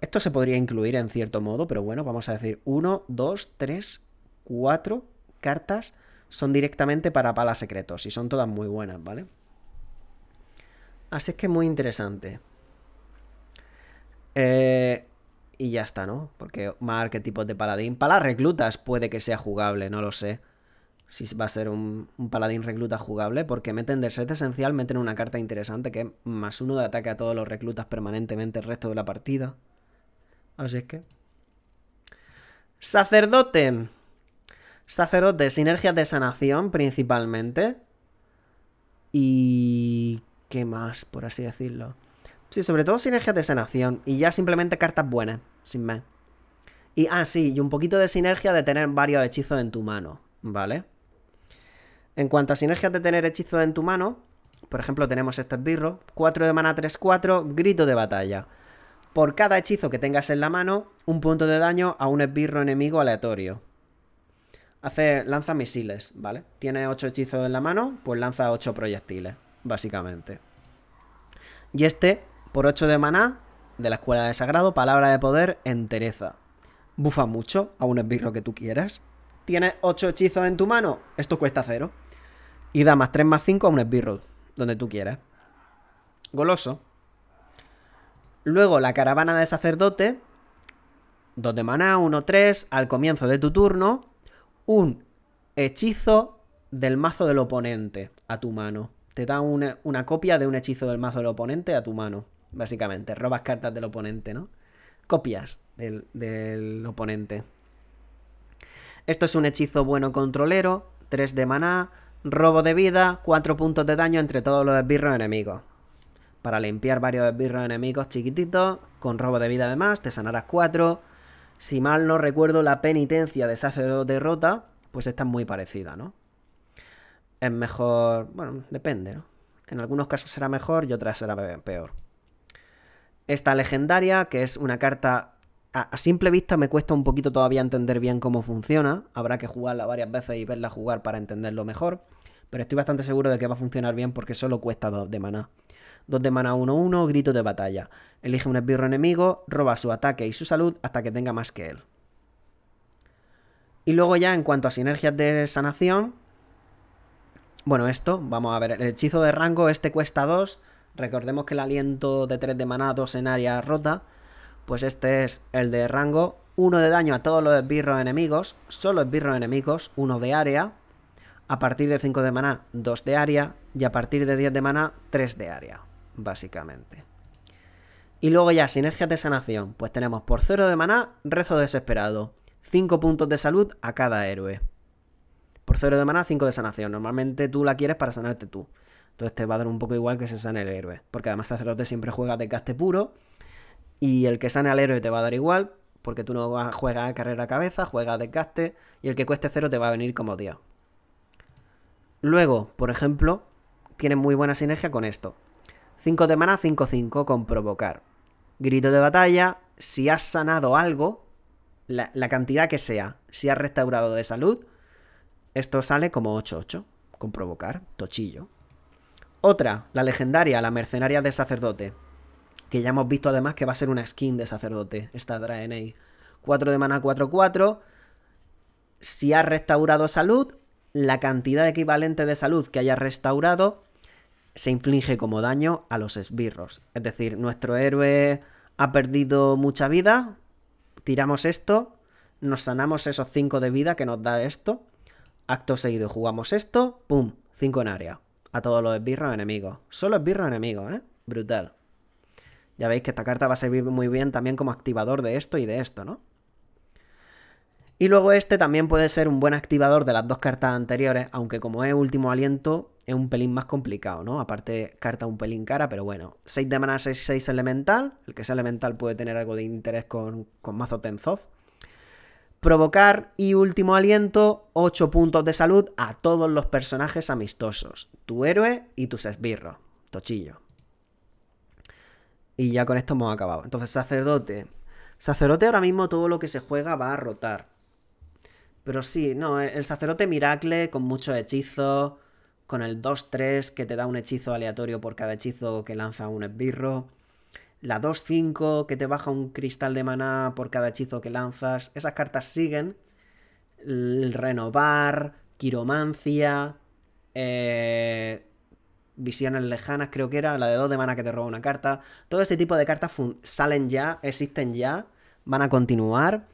Esto se podría incluir en cierto modo, pero bueno, vamos a decir: uno, dos, tres, cuatro cartas son directamente para palas secretos y son todas muy buenas, ¿vale? Así es que muy interesante. Eh, y ya está, ¿no? Porque qué tipo de paladín. Para las reclutas puede que sea jugable, no lo sé. Si va a ser un, un paladín recluta jugable, porque meten de set esencial, meten una carta interesante que más uno de ataque a todos los reclutas permanentemente el resto de la partida. Así es que. Sacerdote. Sacerdote, sinergias de sanación principalmente. Y ¿Qué más, por así decirlo? Sí, sobre todo sinergias de sanación. Y ya simplemente cartas buenas, sin más. Y, ah, sí, y un poquito de sinergia de tener varios hechizos en tu mano, ¿vale? En cuanto a sinergias de tener hechizos en tu mano, por ejemplo, tenemos este esbirro, 4 de mana 3-4, grito de batalla. Por cada hechizo que tengas en la mano, un punto de daño a un esbirro enemigo aleatorio. Hace, lanza misiles, ¿vale? Tiene 8 hechizos en la mano, pues lanza 8 proyectiles básicamente. Y este, por 8 de maná, de la Escuela de Sagrado, Palabra de Poder, Entereza. Bufa mucho a un esbirro que tú quieras. Tienes 8 hechizos en tu mano, esto cuesta 0. Y da más 3 más 5 a un esbirro, donde tú quieras. Goloso. Luego la caravana de sacerdote, 2 de maná, 1-3, al comienzo de tu turno, un hechizo del mazo del oponente a tu mano te da una, copia de un hechizo del mazo del oponente a tu mano, básicamente. Robas cartas del oponente, ¿no? Copias del, oponente. Esto es un hechizo bueno controlero, 3 de maná, robo de vida, 4 puntos de daño entre todos los esbirros enemigos. Para limpiar varios esbirros enemigos chiquititos, con robo de vida además, te sanarás 4. Si mal no recuerdo, la penitencia de sacerdote rota, pues está muy parecida, ¿no? es mejor, bueno, depende, ¿no? En algunos casos será mejor y otras será peor. Esta legendaria, que es una carta... A, simple vista me cuesta un poquito todavía entender bien cómo funciona. Habrá que jugarla varias veces y verla jugar para entenderlo mejor. Pero estoy bastante seguro de que va a funcionar bien porque solo cuesta 2 de maná. 2 de maná 1-1, grito de batalla. Elige un esbirro enemigo, roba su ataque y su salud hasta que tenga más que él. Y luego ya en cuanto a sinergias de sanación, bueno, esto, vamos a ver, el hechizo de rango, este cuesta 2. Recordemos que el aliento de 3 de maná, 2 en área rota. Pues este es el de rango. 1 de daño a todos los esbirros enemigos, solo esbirros enemigos, 1 de área. A partir de 5 de maná, 2 de área. Y a partir de 10 de maná, 3 de área, básicamente. Y luego ya, sinergias de sanación. Pues tenemos por 0 de maná, rezo desesperado. 5 puntos de salud a cada héroe por 0 de maná, 5 de sanación. Normalmente tú la quieres para sanarte tú. Entonces te va a dar un poco igual que se sane el héroe. Porque además sacerdote siempre juega de puro. Y el que sane al héroe te va a dar igual. Porque tú no vas, juegas a carrera a cabeza, juega de caste. Y el que cueste 0 te va a venir como Dios. Luego, por ejemplo, tiene muy buena sinergia con esto. 5 de maná, 5-5 con provocar. Grito de batalla, si has sanado algo, la, la, cantidad que sea, si has restaurado de salud, esto sale como 8-8, con provocar, tochillo. Otra, la legendaria, la mercenaria de sacerdote. Que ya hemos visto además que va a ser una skin de sacerdote, esta Draenei. 4 de mana, 4-4. Si ha restaurado salud, la cantidad equivalente de salud que haya restaurado se inflige como daño a los esbirros. Es decir, nuestro héroe ha perdido mucha vida, tiramos esto, nos sanamos esos 5 de vida que nos da esto, Acto seguido jugamos esto, pum, 5 en área. A todos los esbirros enemigos. Solo esbirros enemigos, ¿eh? Brutal. Ya veis que esta carta va a servir muy bien también como activador de esto y de esto, ¿no? Y luego este también puede ser un buen activador de las dos cartas anteriores, aunque como es último aliento, es un pelín más complicado, ¿no? Aparte, carta un pelín cara, pero bueno. 6 de mana, 6, 6 elemental. El que sea elemental puede tener algo de interés con, con mazo Tenzoth. Provocar y último aliento, 8 puntos de salud a todos los personajes amistosos, tu héroe y tus esbirros, tochillo. Y ya con esto hemos acabado. Entonces, sacerdote. Sacerdote ahora mismo todo lo que se juega va a rotar. Pero sí, no, el sacerdote miracle con muchos hechizos, con el 2-3 que te da un hechizo aleatorio por cada hechizo que lanza un esbirro la 2-5 que te baja un cristal de maná por cada hechizo que lanzas. Esas cartas siguen. El renovar, quiromancia, eh, visiones lejanas creo que era, la de 2 de maná que te roba una carta. Todo ese tipo de cartas salen ya, existen ya, van a continuar.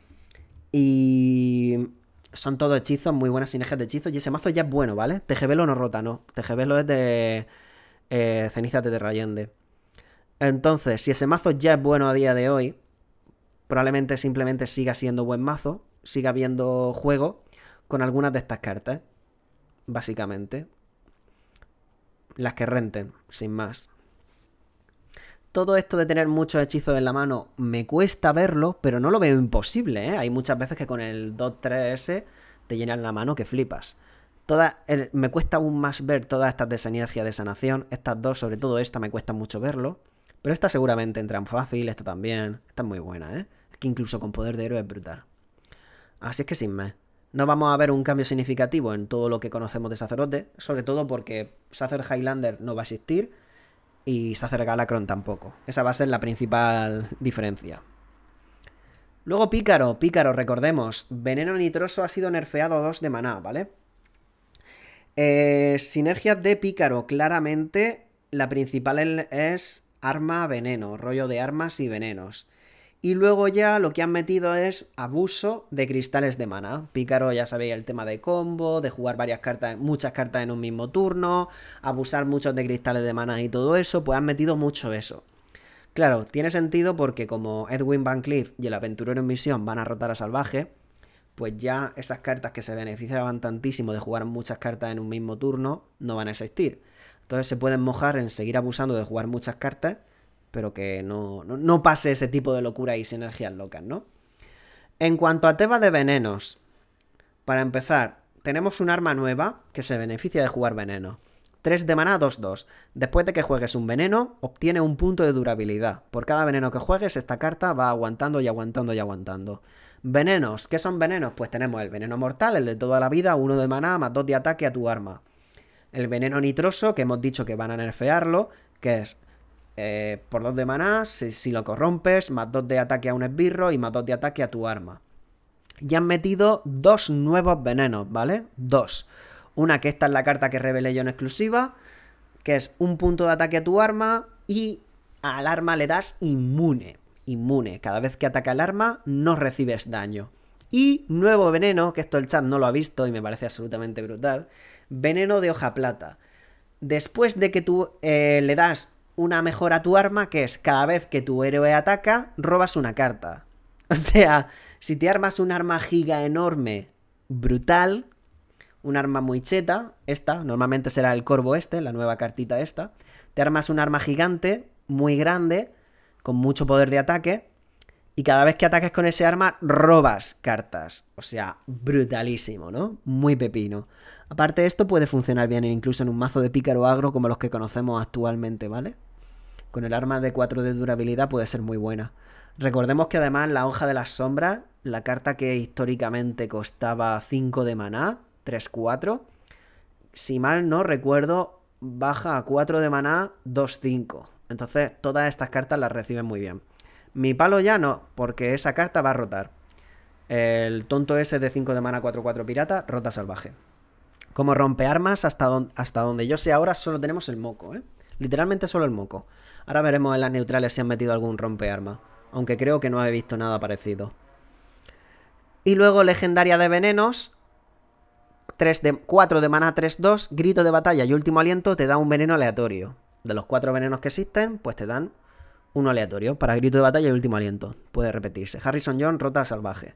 Y son todos hechizos, muy buenas sinergias de hechizos. Y ese mazo ya es bueno, ¿vale? lo no rota, no. lo es de eh, Ceniza Teterrayende. de Terrayende. Entonces, si ese mazo ya es bueno a día de hoy, probablemente simplemente siga siendo buen mazo, siga habiendo juego con algunas de estas cartas, básicamente. Las que renten, sin más. Todo esto de tener muchos hechizos en la mano me cuesta verlo, pero no lo veo imposible, ¿eh? Hay muchas veces que con el 2-3S te llenan la mano que flipas. Toda, me cuesta aún más ver todas estas de sinergia de sanación. Estas dos, sobre todo esta, me cuesta mucho verlo. Pero esta seguramente en fácil, esta también. Esta es muy buena, ¿eh? que incluso con poder de héroe es brutal. Así es que sin más. No vamos a ver un cambio significativo en todo lo que conocemos de Sacerdote, sobre todo porque Sacer Highlander no va a existir y Sacer Galacron tampoco. Esa va a ser la principal diferencia. Luego Pícaro, Pícaro, recordemos, Veneno Nitroso ha sido nerfeado a 2 de maná, ¿vale? Eh, sinergias de Pícaro, claramente la principal es arma, veneno, rollo de armas y venenos. Y luego ya lo que han metido es abuso de cristales de mana. Pícaro, ya sabéis, el tema de combo, de jugar varias cartas, muchas cartas en un mismo turno, abusar mucho de cristales de mana y todo eso, pues han metido mucho eso. Claro, tiene sentido porque como Edwin Van Cleef y el aventurero en misión van a rotar a salvaje, pues ya esas cartas que se beneficiaban tantísimo de jugar muchas cartas en un mismo turno no van a existir. Entonces se pueden mojar en seguir abusando de jugar muchas cartas, pero que no, no, pase ese tipo de locura y sinergias locas, ¿no? En cuanto a tema de venenos, para empezar, tenemos un arma nueva que se beneficia de jugar veneno. 3 de maná, 2-2. Después de que juegues un veneno, obtiene un punto de durabilidad. Por cada veneno que juegues, esta carta va aguantando y aguantando y aguantando. Venenos, ¿qué son venenos? Pues tenemos el veneno mortal, el de toda la vida, 1 de maná, más 2 de ataque a tu arma el veneno nitroso, que hemos dicho que van a nerfearlo, que es eh, por 2 de maná, si, lo corrompes, más 2 de ataque a un esbirro y más 2 de ataque a tu arma. Ya han metido dos nuevos venenos, ¿vale? Dos. Una que esta es la carta que revelé yo en exclusiva, que es un punto de ataque a tu arma y al arma le das inmune. Inmune. Cada vez que ataca el arma no recibes daño. Y nuevo veneno, que esto el chat no lo ha visto y me parece absolutamente brutal, veneno de hoja plata. Después de que tú eh, le das una mejora a tu arma, que es cada vez que tu héroe ataca, robas una carta. O sea, si te armas un arma giga enorme, brutal, un arma muy cheta, esta, normalmente será el corvo este, la nueva cartita esta, te armas un arma gigante, muy grande, con mucho poder de ataque, y cada vez que ataques con ese arma, robas cartas. O sea, brutalísimo, ¿no? Muy pepino. Aparte, esto puede funcionar bien incluso en un mazo de pícaro agro como los que conocemos actualmente, ¿vale? Con el arma de 4 de durabilidad puede ser muy buena. Recordemos que además la hoja de las sombras, la carta que históricamente costaba 5 de maná, 3-4, si mal no recuerdo, baja a 4 de maná, 2-5. Entonces, todas estas cartas las reciben muy bien. Mi palo ya no, porque esa carta va a rotar. El tonto ese de 5 de maná 4-4 pirata, rota salvaje. Como armas hasta, hasta donde yo sé ahora, solo tenemos el moco, ¿eh? Literalmente solo el moco. Ahora veremos en las neutrales si han metido algún rompearma. Aunque creo que no he visto nada parecido. Y luego legendaria de venenos. 3 de, 4 de mana, 3-2, grito de batalla y último aliento te da un veneno aleatorio. De los 4 venenos que existen, pues te dan uno aleatorio para grito de batalla y último aliento. Puede repetirse. Harrison John, rota salvaje.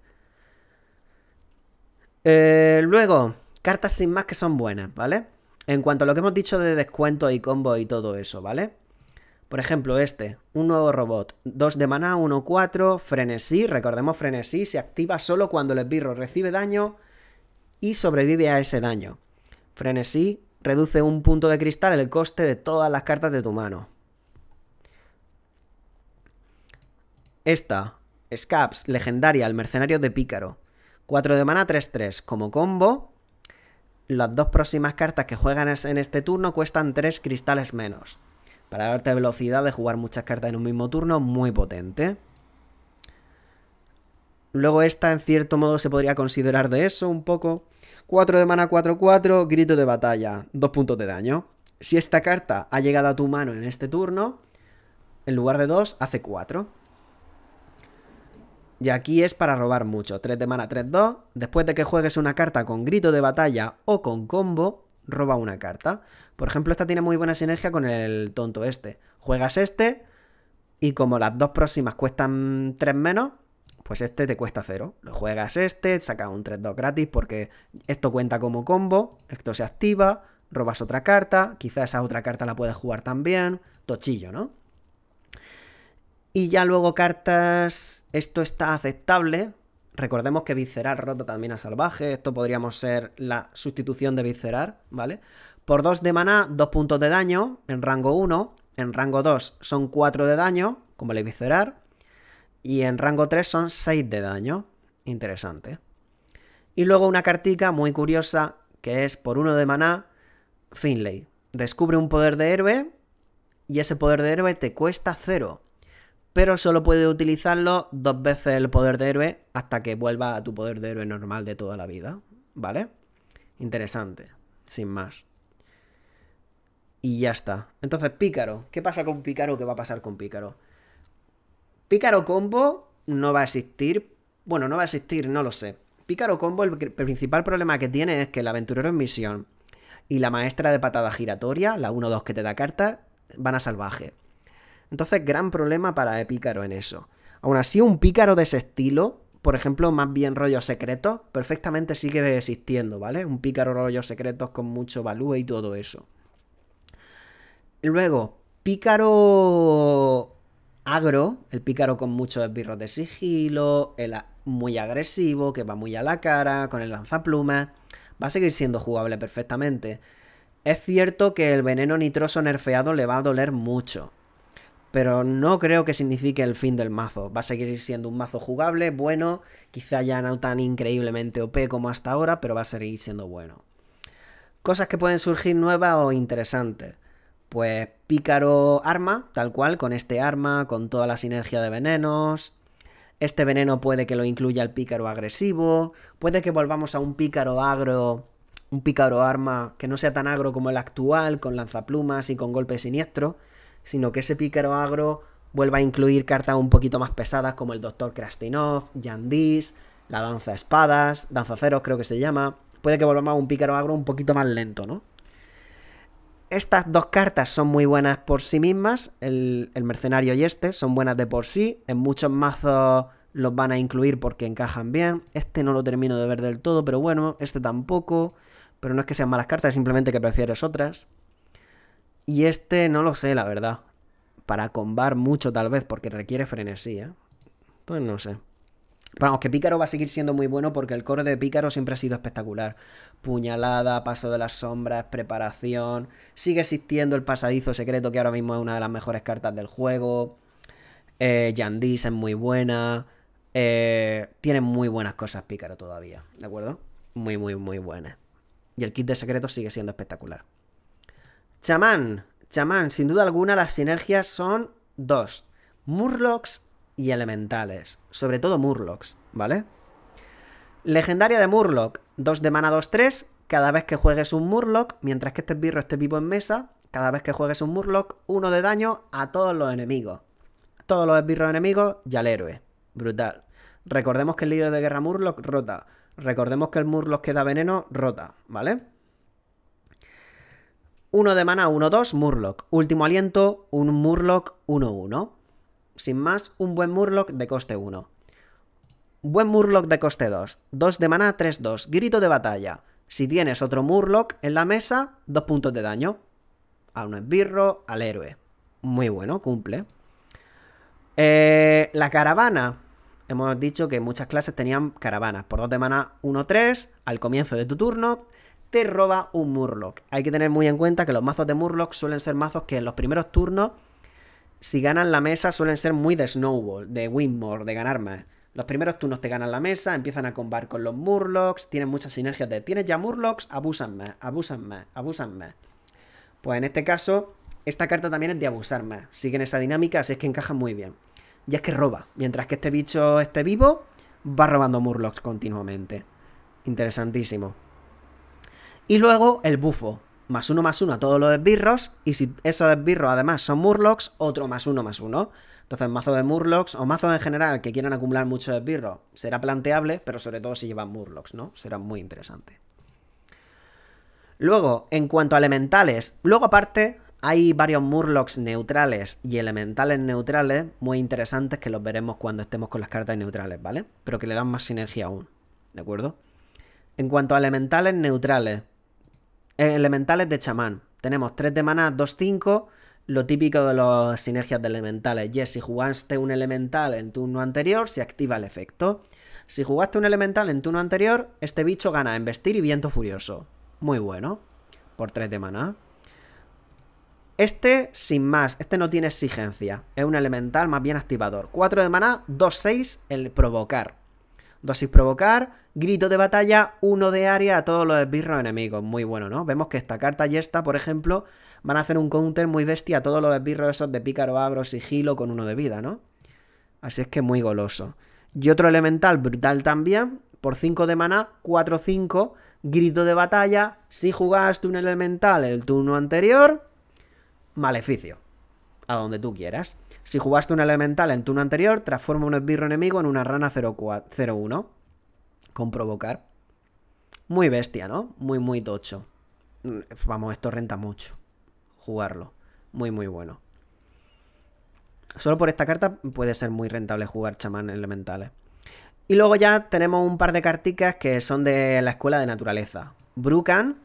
Eh, luego, Cartas sin más que son buenas, ¿vale? En cuanto a lo que hemos dicho de descuento y combo y todo eso, ¿vale? Por ejemplo, este, un nuevo robot, 2 de maná, 1-4, frenesí, recordemos frenesí, se activa solo cuando el esbirro recibe daño y sobrevive a ese daño. Frenesí reduce un punto de cristal el coste de todas las cartas de tu mano. Esta, Scaps, legendaria, el mercenario de pícaro. 4 de mana, 3-3. Como combo, las dos próximas cartas que juegan en este turno cuestan 3 cristales menos. Para darte velocidad de jugar muchas cartas en un mismo turno, muy potente. Luego esta en cierto modo se podría considerar de eso un poco. 4 de mana 4-4, grito de batalla, 2 puntos de daño. Si esta carta ha llegado a tu mano en este turno, en lugar de 2 hace 4. Y aquí es para robar mucho. 3 de mana, 3-2. Después de que juegues una carta con grito de batalla o con combo, roba una carta. Por ejemplo, esta tiene muy buena sinergia con el tonto este. Juegas este y como las dos próximas cuestan 3 menos, pues este te cuesta 0. Lo juegas este, sacas un 3-2 gratis porque esto cuenta como combo, esto se activa, robas otra carta, quizás esa otra carta la puedes jugar también, tochillo, ¿no? Y ya luego cartas, esto está aceptable. Recordemos que Visceral rota también a Salvaje, esto podríamos ser la sustitución de viscerar, ¿vale? Por 2 de maná, 2 puntos de daño en rango 1, en rango 2 son 4 de daño, como el viscerar, y en rango 3 son 6 de daño. Interesante. Y luego una cartica muy curiosa que es por 1 de maná, Finlay. Descubre un poder de héroe y ese poder de héroe te cuesta 0 pero solo puede utilizarlo dos veces el poder de héroe hasta que vuelva a tu poder de héroe normal de toda la vida, ¿vale? Interesante, sin más. Y ya está. Entonces, Pícaro. ¿Qué pasa con Pícaro? ¿Qué va a pasar con Pícaro? Pícaro Combo no va a existir. Bueno, no va a existir, no lo sé. Pícaro Combo, el principal problema que tiene es que el aventurero en misión y la maestra de patada giratoria, la 1-2 que te da carta, van a salvaje. Entonces, gran problema para pícaro en eso. Aún así, un pícaro de ese estilo, por ejemplo, más bien rollo secreto, perfectamente sigue existiendo, ¿vale? Un pícaro rollo secretos con mucho value y todo eso. Luego, pícaro agro, el pícaro con muchos esbirros de sigilo, el muy agresivo, que va muy a la cara, con el lanzaplumas, va a seguir siendo jugable perfectamente. Es cierto que el veneno nitroso nerfeado le va a doler mucho, pero no creo que signifique el fin del mazo. Va a seguir siendo un mazo jugable, bueno, quizá ya no tan increíblemente OP como hasta ahora, pero va a seguir siendo bueno. Cosas que pueden surgir nuevas o interesantes. Pues pícaro arma, tal cual, con este arma, con toda la sinergia de venenos. Este veneno puede que lo incluya el pícaro agresivo. Puede que volvamos a un pícaro agro, un pícaro arma que no sea tan agro como el actual, con lanzaplumas y con golpe siniestro sino que ese pícaro agro vuelva a incluir cartas un poquito más pesadas como el Doctor Krastinov, Yandis, la Danza Espadas, Danza Cero creo que se llama. Puede que volvamos a un pícaro agro un poquito más lento, ¿no? Estas dos cartas son muy buenas por sí mismas, el, el mercenario y este, son buenas de por sí. En muchos mazos los van a incluir porque encajan bien. Este no lo termino de ver del todo, pero bueno, este tampoco. Pero no es que sean malas cartas, simplemente que prefieres otras. Y este no lo sé, la verdad. Para combar mucho tal vez, porque requiere frenesía. Pues no sé. Vamos, que Pícaro va a seguir siendo muy bueno porque el core de Pícaro siempre ha sido espectacular. Puñalada, paso de las sombras, preparación. Sigue existiendo el pasadizo secreto que ahora mismo es una de las mejores cartas del juego. Eh, Yandis es muy buena. Eh, tiene muy buenas cosas Pícaro todavía, ¿de acuerdo? Muy, muy, muy buenas. Y el kit de secreto sigue siendo espectacular. Chamán. Chamán, sin duda alguna las sinergias son dos. Murlocks y elementales. Sobre todo Murlocks, ¿vale? Legendaria de Murloc. dos de mana, 2, 3. Cada vez que juegues un Murloc, mientras que este birro esté vivo en mesa, cada vez que juegues un Murloc, uno de daño a todos los enemigos. Todos los esbirros enemigos y al héroe. Brutal. Recordemos que el líder de guerra Murloc rota. Recordemos que el Murloc que da veneno rota, ¿vale? 1 de mana, 1-2, Murloc. Último aliento, un Murloc 1-1. Sin más, un buen Murloc de coste 1. Buen Murloc de coste 2. 2 de mana, 3-2. Grito de batalla. Si tienes otro Murloc en la mesa, 2 puntos de daño. A un esbirro, al héroe. Muy bueno, cumple. Eh, la caravana. Hemos dicho que muchas clases tenían caravanas. Por 2 de mana, 1-3. Al comienzo de tu turno, te roba un Murloc. Hay que tener muy en cuenta que los mazos de Murloc suelen ser mazos que en los primeros turnos, si ganan la mesa, suelen ser muy de Snowball, de Winmore, de ganar más. Los primeros turnos te ganan la mesa, empiezan a combar con los Murlocs, tienen muchas sinergias de tienes ya Murlocs, abusan más, abusan Pues en este caso, esta carta también es de abusar más. Siguen esa dinámica, así es que encaja muy bien. Y es que roba. Mientras que este bicho esté vivo, va robando Murlocs continuamente. Interesantísimo. Y luego el bufo, más uno más uno a todos los esbirros, y si esos esbirros además son murlocs, otro más uno más uno. Entonces, mazo de murlocs o mazo en general que quieran acumular muchos esbirros será planteable, pero sobre todo si llevan murlocs, ¿no? Será muy interesante. Luego, en cuanto a elementales, luego aparte hay varios murlocs neutrales y elementales neutrales muy interesantes que los veremos cuando estemos con las cartas neutrales, ¿vale? Pero que le dan más sinergia aún, ¿de acuerdo? En cuanto a elementales neutrales, elementales de chamán. Tenemos 3 de maná, 2-5, lo típico de las sinergias de elementales. Yes, si jugaste un elemental en turno anterior, se activa el efecto. Si jugaste un elemental en turno anterior, este bicho gana en vestir y Viento Furioso. Muy bueno. Por 3 de maná. Este, sin más, este no tiene exigencia. Es un elemental más bien activador. 4 de maná, 2-6, el provocar. 2-6 provocar, Grito de batalla, uno de área a todos los esbirros enemigos. Muy bueno, ¿no? Vemos que esta carta y esta, por ejemplo, van a hacer un counter muy bestia a todos los esbirros esos de pícaro, abro, sigilo con uno de vida, ¿no? Así es que muy goloso. Y otro elemental brutal también, por 5 de maná, 4-5, grito de batalla. Si jugaste un elemental el turno anterior, maleficio. A donde tú quieras. Si jugaste un elemental en turno anterior, transforma un esbirro enemigo en una rana 0-1 con provocar. Muy bestia, ¿no? Muy, muy tocho. Vamos, esto renta mucho. Jugarlo. Muy, muy bueno. Solo por esta carta puede ser muy rentable jugar chamán elementales. Y luego ya tenemos un par de carticas que son de la escuela de naturaleza. Brucan,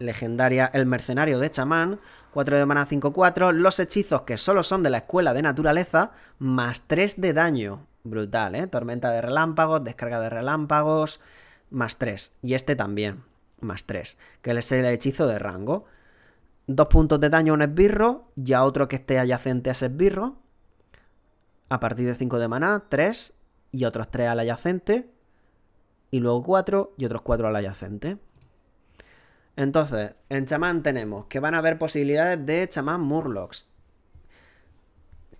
legendaria El mercenario de chamán, 4 de mana 5-4, los hechizos que solo son de la escuela de naturaleza, más 3 de daño. Brutal, ¿eh? Tormenta de relámpagos, descarga de relámpagos, más 3. Y este también, más 3, que es el hechizo de rango. Dos puntos de daño a un esbirro y a otro que esté adyacente a ese esbirro. A partir de 5 de maná, 3 y otros 3 al adyacente. Y luego 4 y otros 4 al adyacente. Entonces, en chamán tenemos que van a haber posibilidades de chamán murlocs.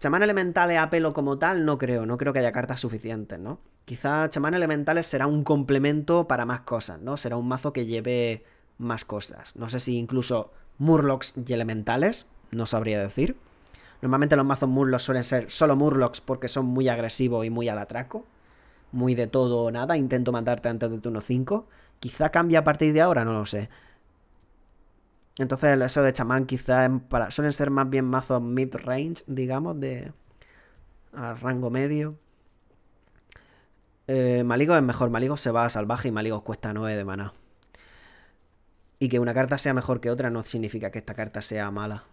Chamán elementales a pelo como tal, no creo, no creo que haya cartas suficientes, ¿no? Quizá chamán elementales será un complemento para más cosas, ¿no? Será un mazo que lleve más cosas. No sé si incluso Murlocs y elementales, no sabría decir. Normalmente los mazos Murlocs suelen ser solo Murlocs porque son muy agresivos y muy al atraco. Muy de todo o nada, intento matarte antes de turno 5. Quizá cambie a partir de ahora, no lo sé. Entonces, eso de chamán quizás suelen ser más bien mazos mid-range, digamos, de a rango medio. Eh, Maligos Maligo es mejor, Maligo se va a salvaje y Maligo cuesta 9 de maná. Y que una carta sea mejor que otra no significa que esta carta sea mala.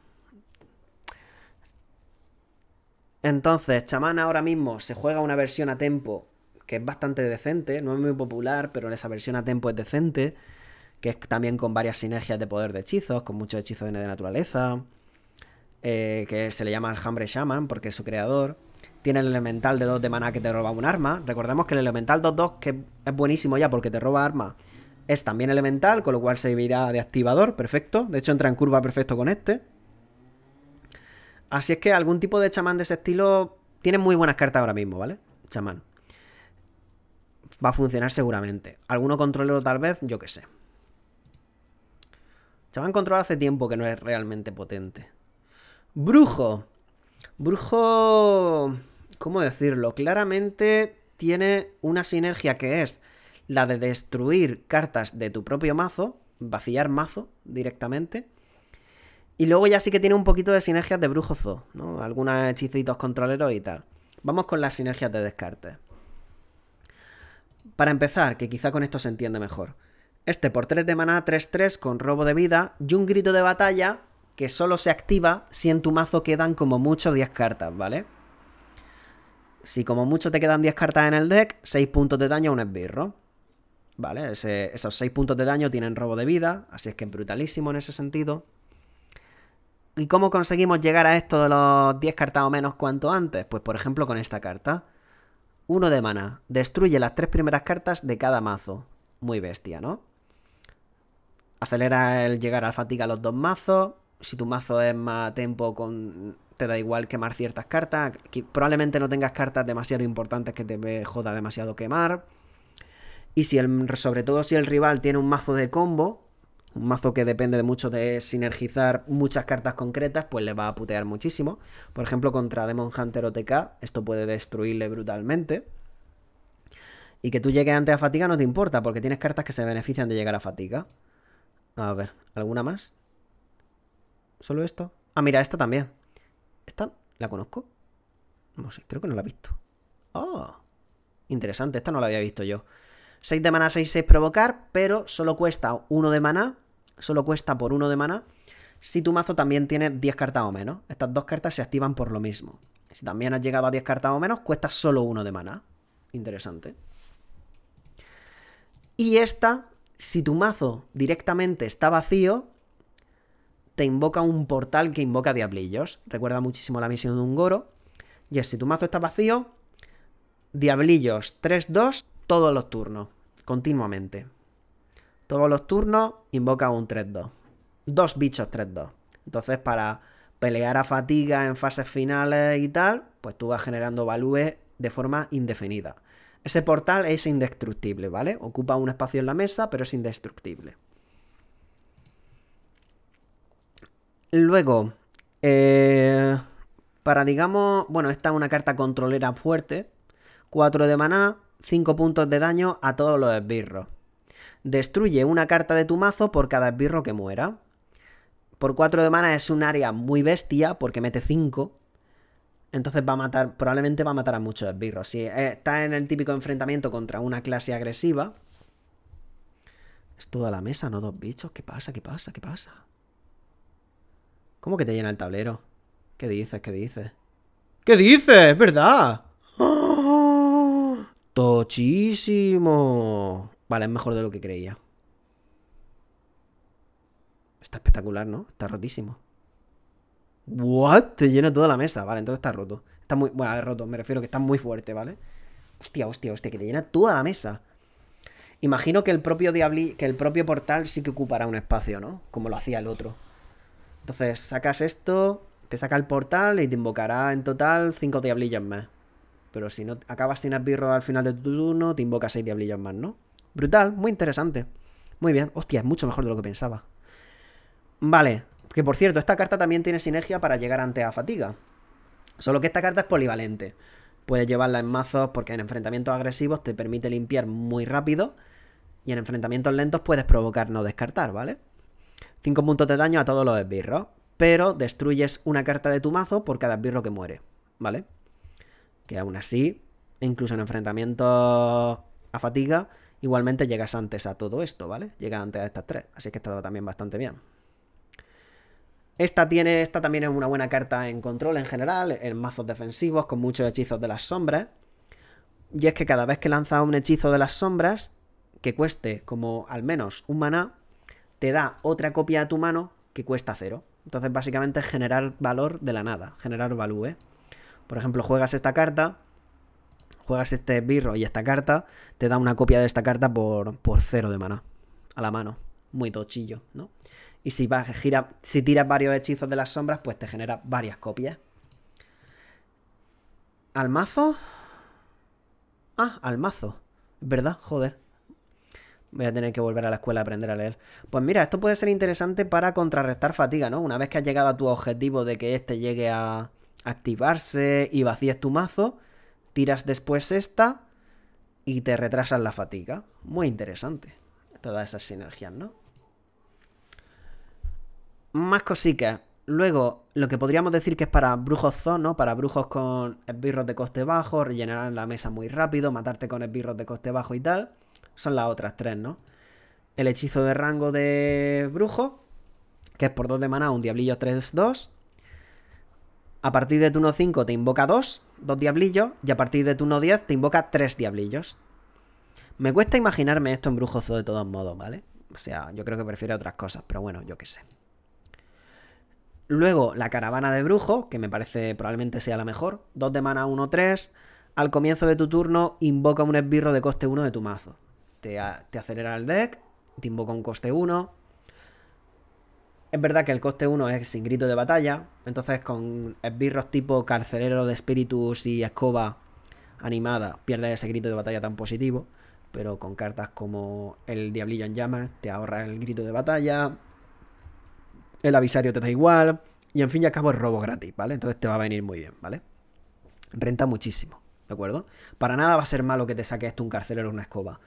Entonces, chamán ahora mismo se juega una versión a tempo que es bastante decente, no es muy popular, pero en esa versión a tempo es decente que es también con varias sinergias de poder de hechizos, con muchos hechizos de naturaleza, eh, que se le llama Hambre Shaman porque es su creador. Tiene el elemental de 2 de mana que te roba un arma. Recordemos que el elemental 2-2, que es buenísimo ya porque te roba arma, es también elemental, con lo cual servirá de activador, perfecto. De hecho, entra en curva perfecto con este. Así es que algún tipo de chamán de ese estilo tiene muy buenas cartas ahora mismo, ¿vale? Chamán. Va a funcionar seguramente. Alguno controlero tal vez, yo que sé a Control hace tiempo que no es realmente potente. Brujo. Brujo... ¿Cómo decirlo? Claramente tiene una sinergia que es la de destruir cartas de tu propio mazo, vaciar mazo directamente. Y luego ya sí que tiene un poquito de sinergias de brujozo, ¿no? Algunos hechicitos controleros y tal. Vamos con las sinergias de descarte. Para empezar, que quizá con esto se entiende mejor. Este por 3 de maná 3-3 con robo de vida y un grito de batalla que solo se activa si en tu mazo quedan como mucho 10 cartas, ¿vale? Si como mucho te quedan 10 cartas en el deck, 6 puntos de daño a un esbirro. ¿Vale? esos 6 puntos de daño tienen robo de vida, así es que es brutalísimo en ese sentido. ¿Y cómo conseguimos llegar a esto de los 10 cartas o menos cuanto antes? Pues por ejemplo con esta carta. 1 de mana. Destruye las 3 primeras cartas de cada mazo. Muy bestia, ¿no? Acelera el llegar a fatiga los dos mazos. Si tu mazo es más tempo, con... te da igual quemar ciertas cartas. Probablemente no tengas cartas demasiado importantes que te joda demasiado quemar. Y si el, sobre todo si el rival tiene un mazo de combo, un mazo que depende de mucho de sinergizar muchas cartas concretas, pues le va a putear muchísimo. Por ejemplo, contra Demon Hunter o TK esto puede destruirle brutalmente. Y que tú llegues antes a fatiga no te importa, porque tienes cartas que se benefician de llegar a fatiga. A ver, ¿alguna más? ¿Solo esto? Ah, mira, esta también. ¿Esta la conozco? No sé, creo que no la he visto. ¡Oh! Interesante, esta no la había visto yo. 6 de mana, 6, 6 provocar, pero solo cuesta 1 de mana. Solo cuesta por 1 de mana. Si tu mazo también tiene 10 cartas o menos. Estas dos cartas se activan por lo mismo. Si también has llegado a 10 cartas o menos, cuesta solo 1 de maná. Interesante. Y esta si tu mazo directamente está vacío, te invoca un portal que invoca diablillos. Recuerda muchísimo la misión de un goro. Y es, si tu mazo está vacío, diablillos 3-2 todos los turnos, continuamente. Todos los turnos invoca un 3-2. Dos bichos 3-2. Entonces, para pelear a fatiga en fases finales y tal, pues tú vas generando valúes de forma indefinida. Ese portal es indestructible, ¿vale? Ocupa un espacio en la mesa, pero es indestructible. Luego, eh, para digamos, bueno, esta es una carta controlera fuerte. 4 de maná, 5 puntos de daño a todos los esbirros. Destruye una carta de tu mazo por cada esbirro que muera. Por 4 de maná es un área muy bestia porque mete 5. Entonces va a matar, probablemente va a matar a muchos esbirros. Si eh, está en el típico enfrentamiento contra una clase agresiva. Es toda la mesa, no dos bichos. ¿Qué pasa? ¿Qué pasa? ¿Qué pasa? ¿Cómo que te llena el tablero? ¿Qué dices? ¿Qué dices? ¿Qué dices? ¡Es verdad! ¡Tochísimo! Vale, es mejor de lo que creía. Está espectacular, ¿no? Está rotísimo. ¿What? Te llena toda la mesa, vale, entonces está roto. Está muy. Bueno, es roto, me refiero que está muy fuerte, ¿vale? Hostia, hostia, hostia, que te llena toda la mesa. Imagino que el propio Diabli, que el propio portal sí que ocupará un espacio, ¿no? Como lo hacía el otro. Entonces, sacas esto, te saca el portal y te invocará en total 5 diablillas más. Pero si no acabas sin esbirro al final de tu turno, te invoca 6 diablillas más, ¿no? Brutal, muy interesante. Muy bien. Hostia, es mucho mejor de lo que pensaba. Vale, que por cierto, esta carta también tiene sinergia para llegar antes a fatiga. Solo que esta carta es polivalente. Puedes llevarla en mazos porque en enfrentamientos agresivos te permite limpiar muy rápido. Y en enfrentamientos lentos puedes provocar no descartar, ¿vale? 5 puntos de daño a todos los esbirros. Pero destruyes una carta de tu mazo por cada esbirro que muere, ¿vale? Que aún así, incluso en enfrentamientos a fatiga, igualmente llegas antes a todo esto, ¿vale? Llegas antes a estas tres. Así que estado también bastante bien. Esta tiene, esta también es una buena carta en control en general, en mazos defensivos, con muchos hechizos de las sombras. Y es que cada vez que lanza un hechizo de las sombras, que cueste como al menos un maná, te da otra copia a tu mano que cuesta cero. Entonces básicamente es generar valor de la nada, generar value. Por ejemplo, juegas esta carta, juegas este birro y esta carta, te da una copia de esta carta por, por cero de maná, a la mano. Muy tochillo, ¿no? Y si, si tiras varios hechizos de las sombras, pues te genera varias copias. ¿Al mazo? Ah, al mazo. ¿Verdad? Joder. Voy a tener que volver a la escuela a aprender a leer. Pues mira, esto puede ser interesante para contrarrestar fatiga, ¿no? Una vez que has llegado a tu objetivo de que este llegue a activarse y vacíes tu mazo, tiras después esta y te retrasas la fatiga. Muy interesante. Todas esas sinergias, ¿no? Más cositas. Luego, lo que podríamos decir que es para brujos zoo, ¿no? Para brujos con esbirros de coste bajo, rellenar la mesa muy rápido, matarte con esbirros de coste bajo y tal. Son las otras tres, ¿no? El hechizo de rango de brujo, que es por 2 de maná, un diablillo 3-2. A partir de turno 5 te invoca 2, 2 diablillos, y a partir de turno 10 te invoca 3 diablillos. Me cuesta imaginarme esto en brujo zoo de todos modos, ¿vale? O sea, yo creo que prefiero otras cosas, pero bueno, yo qué sé. Luego la caravana de brujo, que me parece probablemente sea la mejor. 2 de mana 1-3. Al comienzo de tu turno invoca un esbirro de coste 1 de tu mazo. Te, te acelera el deck, te invoca un coste 1. Es verdad que el coste 1 es sin grito de batalla, entonces con esbirros tipo carcelero de espíritus y escoba animada pierdes ese grito de batalla tan positivo, pero con cartas como el diablillo en llamas te ahorra el grito de batalla, el avisario te da igual, y en fin y acabo cabo es robo gratis, ¿vale? Entonces te va a venir muy bien, ¿vale? Renta muchísimo, ¿de acuerdo? Para nada va a ser malo que te saque esto un carcelero o una escoba.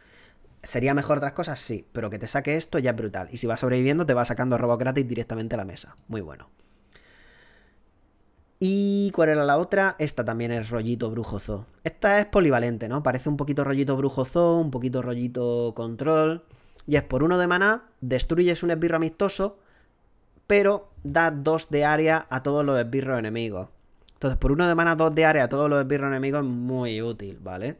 ¿Sería mejor otras cosas? Sí, pero que te saque esto ya es brutal. Y si vas sobreviviendo, te va sacando robo gratis directamente a la mesa. Muy bueno. ¿Y cuál era la otra? Esta también es rollito brujozo. Esta es polivalente, ¿no? Parece un poquito rollito brujozo, un poquito rollito control. Y es por uno de maná, destruyes un esbirro amistoso pero da 2 de área a todos los esbirros enemigos. Entonces, por 1 de mana, 2 de área a todos los esbirros enemigos es muy útil, ¿vale?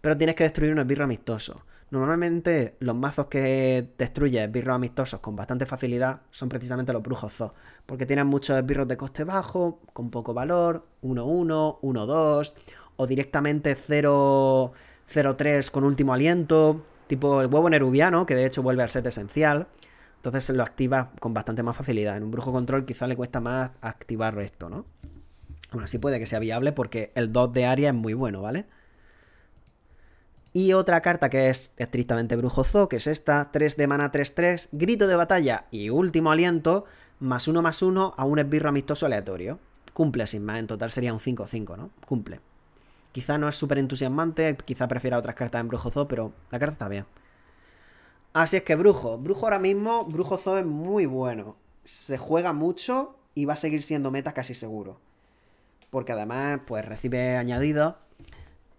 Pero tienes que destruir un esbirro amistoso. Normalmente, los mazos que destruye esbirros amistosos con bastante facilidad son precisamente los brujos zoo, porque tienen muchos esbirros de coste bajo, con poco valor, 1-1, 1-2, o directamente 0-3 con último aliento, tipo el huevo nerubiano, que de hecho vuelve al set esencial. Entonces lo activa con bastante más facilidad. En un brujo control quizá le cuesta más activar esto, ¿no? Bueno, sí puede que sea viable porque el 2 de área es muy bueno, ¿vale? Y otra carta que es estrictamente brujozo, que es esta, 3 de mana 3-3, grito de batalla y último aliento, más 1 más 1 a un esbirro amistoso aleatorio. Cumple sin más, en total sería un 5-5, ¿no? Cumple. Quizá no es súper entusiasmante, quizá prefiera otras cartas en brujozo, pero la carta está bien. Así es que Brujo, Brujo ahora mismo, Brujo Zoe es muy bueno. Se juega mucho y va a seguir siendo meta casi seguro. Porque además, pues recibe añadido.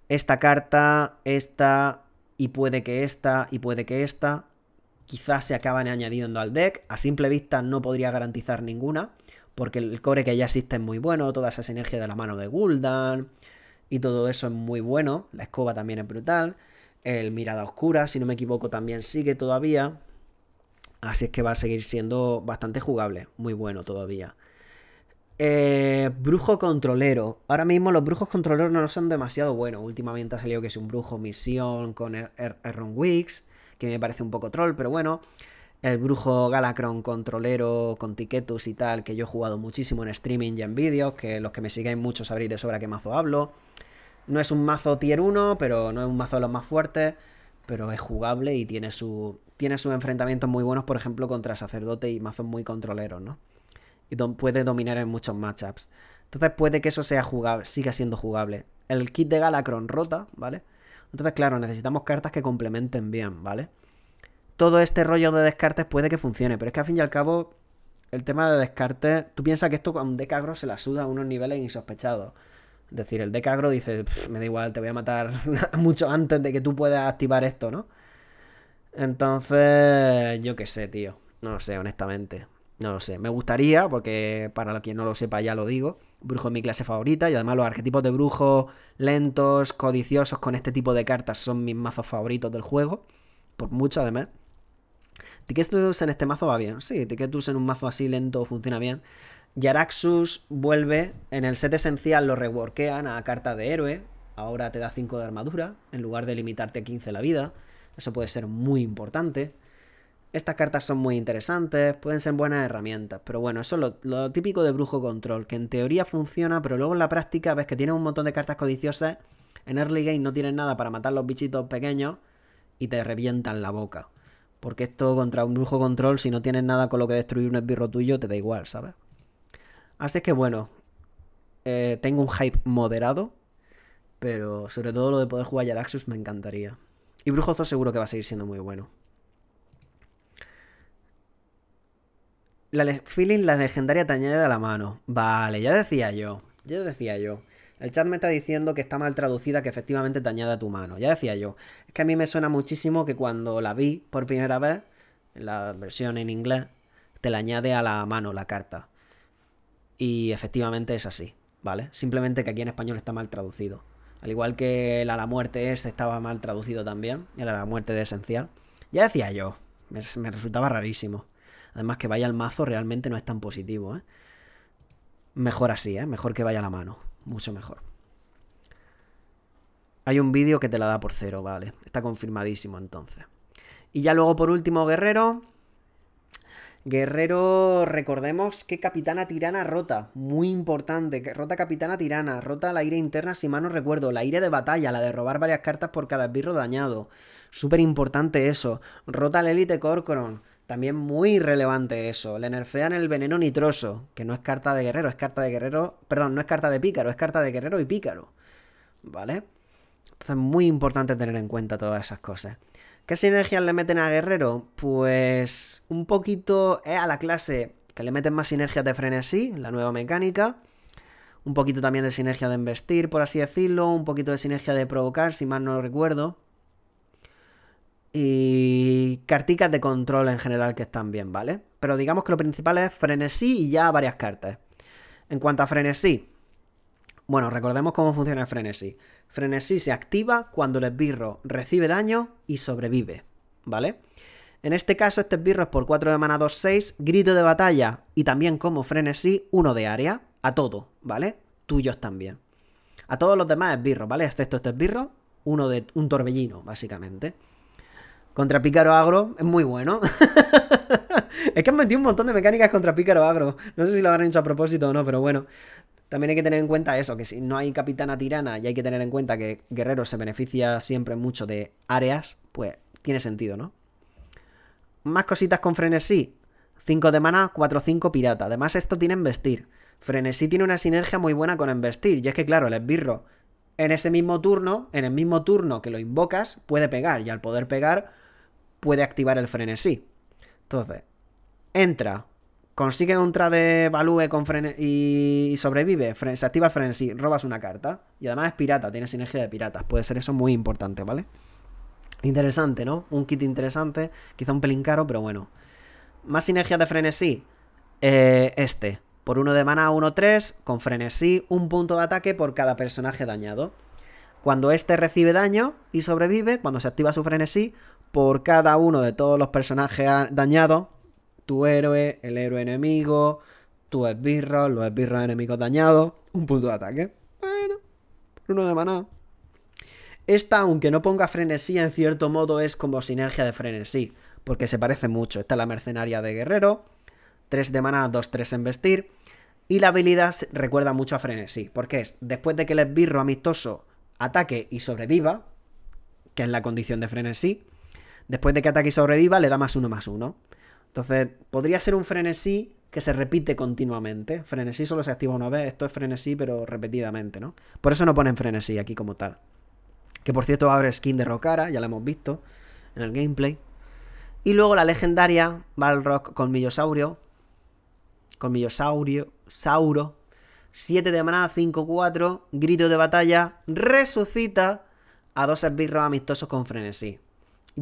esta carta, esta, y puede que esta, y puede que esta. Quizás se acaban añadiendo al deck. A simple vista no podría garantizar ninguna. Porque el core que ya existe es muy bueno. Toda esa sinergia de la mano de Gul'dan. Y todo eso es muy bueno. La escoba también es brutal. El Mirada Oscura, si no me equivoco, también sigue todavía. Así es que va a seguir siendo bastante jugable, muy bueno todavía. Eh, brujo controlero. Ahora mismo los brujos controleros no son demasiado buenos. Últimamente ha salido que es un brujo misión con er-, er-, Erron Wicks, que me parece un poco troll, pero bueno. El brujo Galacron controlero con Tiquetus y tal, que yo he jugado muchísimo en streaming y en vídeos, que los que me sigáis mucho sabréis de sobra qué mazo hablo. No es un mazo tier 1, pero no es un mazo de los más fuertes, pero es jugable y tiene, su, tiene sus enfrentamientos muy buenos, por ejemplo, contra sacerdote y mazos muy controleros, ¿no? Y donde puede dominar en muchos matchups. Entonces puede que eso sea jugable, siga siendo jugable. El kit de Galacron rota, ¿vale? Entonces, claro, necesitamos cartas que complementen bien, ¿vale? Todo este rollo de descartes puede que funcione, pero es que al fin y al cabo, el tema de descartes, tú piensas que esto con un se la suda a unos niveles insospechados. Es decir, el decagro dice, me da igual, te voy a matar mucho antes de que tú puedas activar esto, ¿no? Entonces, yo qué sé, tío. No lo sé, honestamente. No lo sé. Me gustaría, porque para quien no lo sepa ya lo digo. Brujo es mi clase favorita y además los arquetipos de brujos lentos, codiciosos con este tipo de cartas son mis mazos favoritos del juego. Por mucho, además. Ticketus en este mazo va bien. Sí, tú en un mazo así lento funciona bien. Yaraxus vuelve, en el set esencial lo reworkean a carta de héroe, ahora te da 5 de armadura, en lugar de limitarte a 15 la vida, eso puede ser muy importante. Estas cartas son muy interesantes, pueden ser buenas herramientas, pero bueno, eso es lo, lo típico de Brujo Control, que en teoría funciona, pero luego en la práctica ves que tienes un montón de cartas codiciosas, en early game no tienes nada para matar los bichitos pequeños y te revientan la boca. Porque esto contra un brujo control, si no tienes nada con lo que destruir un esbirro tuyo, te da igual, ¿sabes? Así que bueno, eh, tengo un hype moderado, pero sobre todo lo de poder jugar Yaraxus me encantaría. Y Brujozo seguro que va a seguir siendo muy bueno. La feeling, la legendaria te añade a la mano. Vale, ya decía yo. Ya decía yo. El chat me está diciendo que está mal traducida, que efectivamente te añade a tu mano. Ya decía yo. Es que a mí me suena muchísimo que cuando la vi por primera vez, en la versión en inglés, te la añade a la mano la carta. Y efectivamente es así, ¿vale? Simplemente que aquí en español está mal traducido. Al igual que el a la muerte es, estaba mal traducido también, el a la muerte de esencial. Ya decía yo, me, resultaba rarísimo. Además que vaya al mazo realmente no es tan positivo, ¿eh? Mejor así, ¿eh? Mejor que vaya a la mano, mucho mejor. Hay un vídeo que te la da por cero, vale. Está confirmadísimo entonces. Y ya luego por último, guerrero, Guerrero, recordemos que Capitana Tirana rota, muy importante, que rota Capitana Tirana, rota la aire interna si mal no recuerdo, la aire de batalla, la de robar varias cartas por cada esbirro dañado, súper importante eso, rota la élite corcoron, también muy relevante eso. Le nerfean el veneno nitroso, que no es carta de guerrero, es carta de guerrero. Perdón, no es carta de pícaro, es carta de guerrero y pícaro. ¿Vale? Entonces, muy importante tener en cuenta todas esas cosas. ¿Qué sinergias le meten a Guerrero? Pues un poquito eh, a la clase que le meten más sinergias de frenesí, la nueva mecánica. Un poquito también de sinergia de investir, por así decirlo. Un poquito de sinergia de provocar, si mal no recuerdo. Y carticas de control en general que están bien, ¿vale? Pero digamos que lo principal es frenesí y ya varias cartas. En cuanto a frenesí, bueno, recordemos cómo funciona el frenesí. Frenesí se activa cuando el esbirro recibe daño y sobrevive, ¿vale? En este caso, este esbirro es por 4 de mana 2-6, grito de batalla y también como frenesí, uno de área, a todo, ¿vale? Tuyos también. A todos los demás esbirros, ¿vale? Excepto este esbirro, uno de un torbellino, básicamente contra Pícaro Agro es muy bueno. es que han metido un montón de mecánicas contra Pícaro Agro. No sé si lo habrán hecho a propósito o no, pero bueno. También hay que tener en cuenta eso, que si no hay capitana tirana y hay que tener en cuenta que Guerrero se beneficia siempre mucho de áreas, pues tiene sentido, ¿no? Más cositas con frenesí. 5 de mana, 4-5 pirata. Además, esto tiene embestir. Frenesí tiene una sinergia muy buena con embestir. Y es que, claro, el esbirro en ese mismo turno, en el mismo turno que lo invocas, puede pegar. Y al poder pegar, puede activar el frenesí. Entonces, entra, consigue un de Value con y sobrevive, se activa el frenesí, robas una carta y además es pirata, tiene sinergia de piratas, puede ser eso muy importante, ¿vale? Interesante, ¿no? Un kit interesante, quizá un pelín caro, pero bueno. Más sinergia de frenesí. Eh, este. Por uno de mana 1-3, con frenesí, un punto de ataque por cada personaje dañado. Cuando este recibe daño y sobrevive, cuando se activa su frenesí, por cada uno de todos los personajes dañados. Tu héroe, el héroe enemigo, tu esbirro, los esbirros enemigos dañados. Un punto de ataque. Bueno, uno de maná. Esta, aunque no ponga frenesí, en cierto modo es como sinergia de frenesí, porque se parece mucho. Está la mercenaria de guerrero, 3 de maná, 2-3 en vestir. Y la habilidad recuerda mucho a Frenesí, porque es después de que el esbirro amistoso ataque y sobreviva, que es la condición de Frenesí, después de que ataque sobreviva, le da más uno más uno. Entonces, podría ser un frenesí que se repite continuamente. Frenesí solo se activa una vez, esto es frenesí, pero repetidamente, ¿no? Por eso no ponen frenesí aquí como tal. Que por cierto abre skin de Rockara, ya la hemos visto en el gameplay. Y luego la legendaria Balrog con Millosaurio. Con Millosaurio. Sauro. 7 de manada, 5-4. Grito de batalla. Resucita a dos esbirros amistosos con frenesí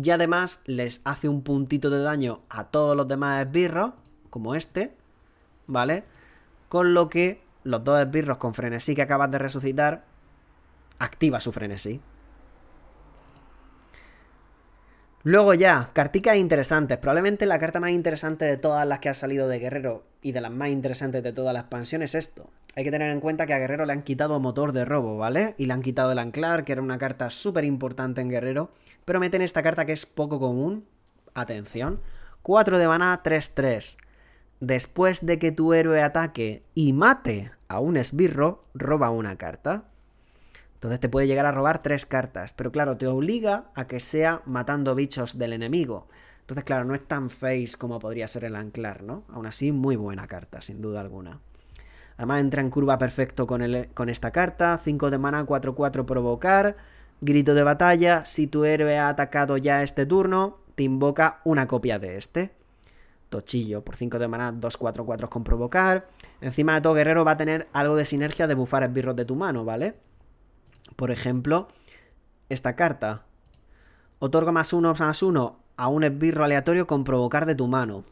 y además les hace un puntito de daño a todos los demás esbirros, como este, ¿vale? Con lo que los dos esbirros con frenesí que acabas de resucitar, activa su frenesí, Luego ya, carticas interesantes. Probablemente la carta más interesante de todas las que ha salido de Guerrero y de las más interesantes de toda la expansión es esto. Hay que tener en cuenta que a Guerrero le han quitado motor de robo, ¿vale? Y le han quitado el anclar, que era una carta súper importante en Guerrero. Pero meten esta carta que es poco común. Atención. 4 de maná, 3-3. Después de que tu héroe ataque y mate a un esbirro, roba una carta. Entonces te puede llegar a robar tres cartas, pero claro, te obliga a que sea matando bichos del enemigo. Entonces, claro, no es tan face como podría ser el anclar, ¿no? Aún así, muy buena carta, sin duda alguna. Además, entra en curva perfecto con, con esta carta. 5 de mana, 4-4 provocar. Grito de batalla. Si tu héroe ha atacado ya este turno, te invoca una copia de este. Tochillo, por 5 de maná, 2, 4, 4 con provocar. Encima de todo, guerrero va a tener algo de sinergia de bufar birro de tu mano, ¿vale? Por ejemplo, esta carta. Otorga más uno, más uno a un esbirro aleatorio con provocar de tu mano.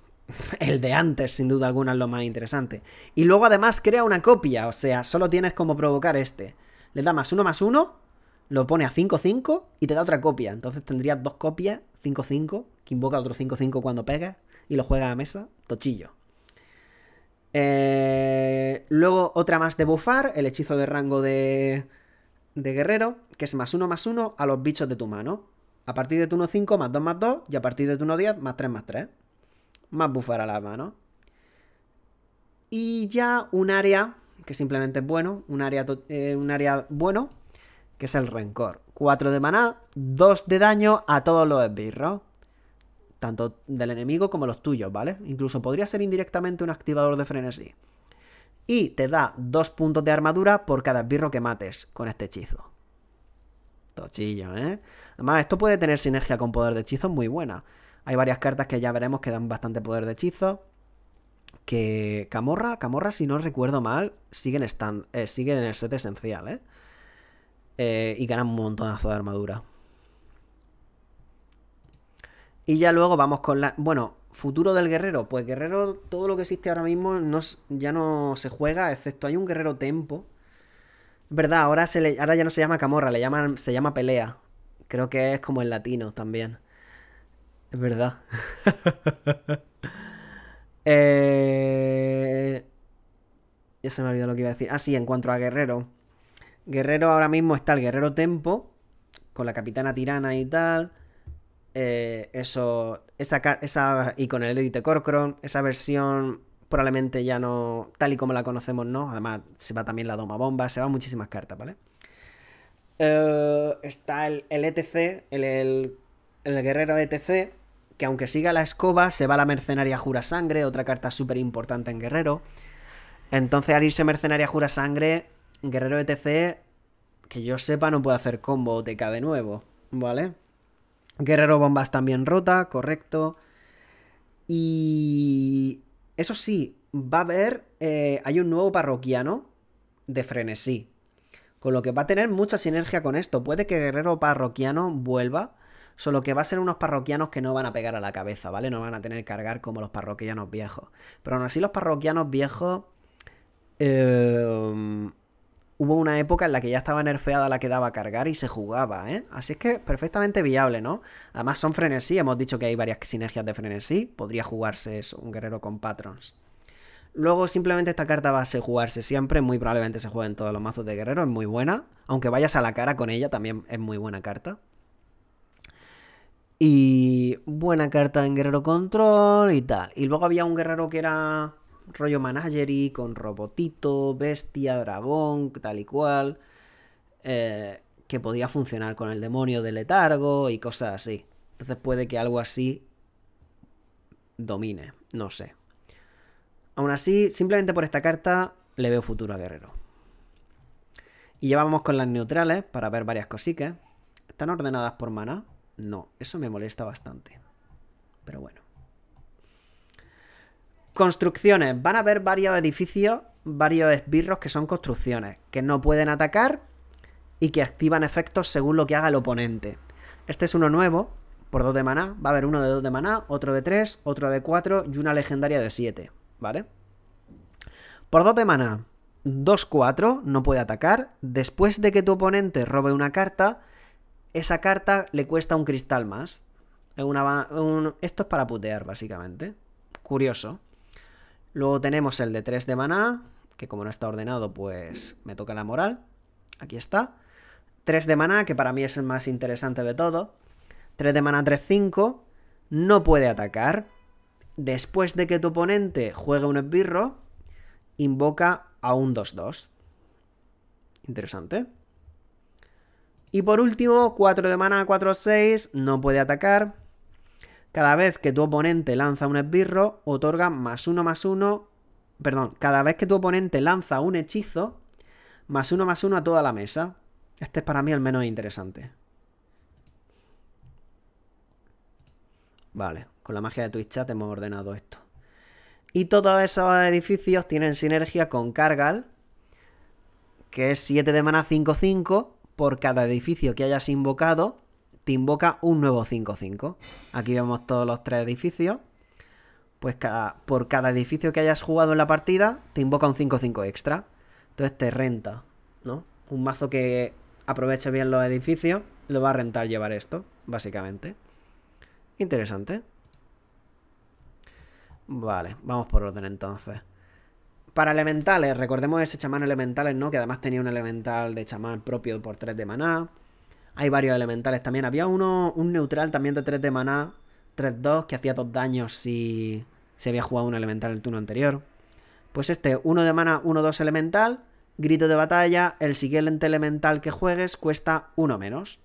El de antes, sin duda alguna, es lo más interesante. Y luego además crea una copia, o sea, solo tienes como provocar este. Le da más uno, más uno, lo pone a 5-5 y te da otra copia. Entonces tendrías dos copias, 5-5, que invoca otro 5-5 cuando pega y lo juega a mesa, tochillo. Eh, luego otra más de bufar, el hechizo de rango de de guerrero, que es más 1 más 1 a los bichos de tu mano. A partir de tu 1, 5, más 2, más 2, y a partir de tu 10, más 3, más 3. Más buffar a la mano. Y ya un área, que simplemente es bueno, un área, eh, un área bueno, que es el rencor. 4 de maná, 2 de daño a todos los esbirros. Tanto del enemigo como los tuyos, ¿vale? Incluso podría ser indirectamente un activador de frenesí y te da dos puntos de armadura por cada esbirro que mates con este hechizo. Tochillo, ¿eh? Además, esto puede tener sinergia con poder de hechizo muy buena. Hay varias cartas que ya veremos que dan bastante poder de hechizo. Que Camorra, Camorra, si no recuerdo mal, siguen en, eh, en el set esencial, ¿eh? ¿eh? Y ganan un montonazo de armadura. Y ya luego vamos con la... Bueno, futuro del guerrero. Pues guerrero, todo lo que existe ahora mismo no, ya no se juega, excepto hay un guerrero tempo. Verdad, ahora, ahora ya no se llama camorra, le llaman, se llama pelea. Creo que es como en latino también. Es verdad. Eh, ya se me ha olvidado lo que iba a decir. Ah, sí, en cuanto a guerrero. Guerrero ahora mismo está el guerrero tempo, con la capitana tirana y tal. Eh, eso, esa, esa, y con el edit de esa versión probablemente ya no, tal y como la conocemos, no. Además, se va también la Doma Bomba, se van muchísimas cartas, ¿vale? Eh, está el, ETC, e el, el, guerrero ETC, e que aunque siga la escoba, se va la mercenaria Jura Sangre, otra carta súper importante en guerrero. Entonces, al irse mercenaria Jura Sangre, guerrero ETC, e que yo sepa, no puede hacer combo o de nuevo, ¿vale? Guerrero Bombas también rota, correcto. Y eso sí, va a haber, eh, hay un nuevo parroquiano de frenesí. Con lo que va a tener mucha sinergia con esto. Puede que Guerrero Parroquiano vuelva, solo que va a ser unos parroquianos que no van a pegar a la cabeza, ¿vale? No van a tener que cargar como los parroquianos viejos. Pero aún así los parroquianos viejos... Eh, hubo una época en la que ya estaba nerfeada la que daba a cargar y se jugaba, ¿eh? Así es que perfectamente viable, ¿no? Además son frenesí, hemos dicho que hay varias sinergias de frenesí, podría jugarse eso, un guerrero con patrons. Luego simplemente esta carta va a jugarse siempre, muy probablemente se juegue en todos los mazos de guerrero, es muy buena, aunque vayas a la cara con ella también es muy buena carta. Y buena carta en guerrero control y tal. Y luego había un guerrero que era rollo y con robotito, bestia, dragón, tal y cual, eh, que podía funcionar con el demonio de letargo y cosas así. Entonces puede que algo así domine, no sé. Aún así, simplemente por esta carta le veo futuro a Guerrero. Y ya vamos con las neutrales para ver varias cosiques. ¿Están ordenadas por mana? No, eso me molesta bastante. Pero bueno. Construcciones. Van a haber varios edificios, varios esbirros que son construcciones, que no pueden atacar y que activan efectos según lo que haga el oponente. Este es uno nuevo, por 2 de maná. Va a haber uno de 2 de maná, otro de 3, otro de 4 y una legendaria de 7, ¿vale? Por 2 de maná, 2-4, no puede atacar. Después de que tu oponente robe una carta, esa carta le cuesta un cristal más. esto es para putear, básicamente. Curioso. Luego tenemos el de 3 de maná, que como no está ordenado, pues me toca la moral. Aquí está. 3 de maná, que para mí es el más interesante de todo. 3 de maná, 3-5. No puede atacar. Después de que tu oponente juegue un esbirro, invoca a un 2-2. Interesante. Y por último, 4 de maná, 4-6. No puede atacar. Cada vez que tu oponente lanza un esbirro, otorga más uno más uno. Perdón, cada vez que tu oponente lanza un hechizo, más uno más uno a toda la mesa. Este es para mí el menos interesante. Vale, con la magia de Twitch Chat hemos ordenado esto. Y todos esos edificios tienen sinergia con Cargal, que es 7 de mana 5-5 por cada edificio que hayas invocado te invoca un nuevo 5-5. Aquí vemos todos los tres edificios. Pues por cada edificio que hayas jugado en la partida, te invoca un 5-5 extra. Entonces te renta, ¿no? Un mazo que aproveche bien los edificios, lo va a rentar llevar esto, básicamente. Interesante. Vale, vamos por orden entonces. Para elementales, recordemos ese chamán elementales, ¿no? Que además tenía un elemental de chamán propio por 3 de maná. Hay varios elementales también. Había uno, un neutral también de 3 de maná, 3-2, que hacía 2 daños si se había jugado un elemental el turno anterior. Pues este, 1 de mana, 1-2 elemental, grito de batalla, el siguiente elemental que juegues cuesta 1 menos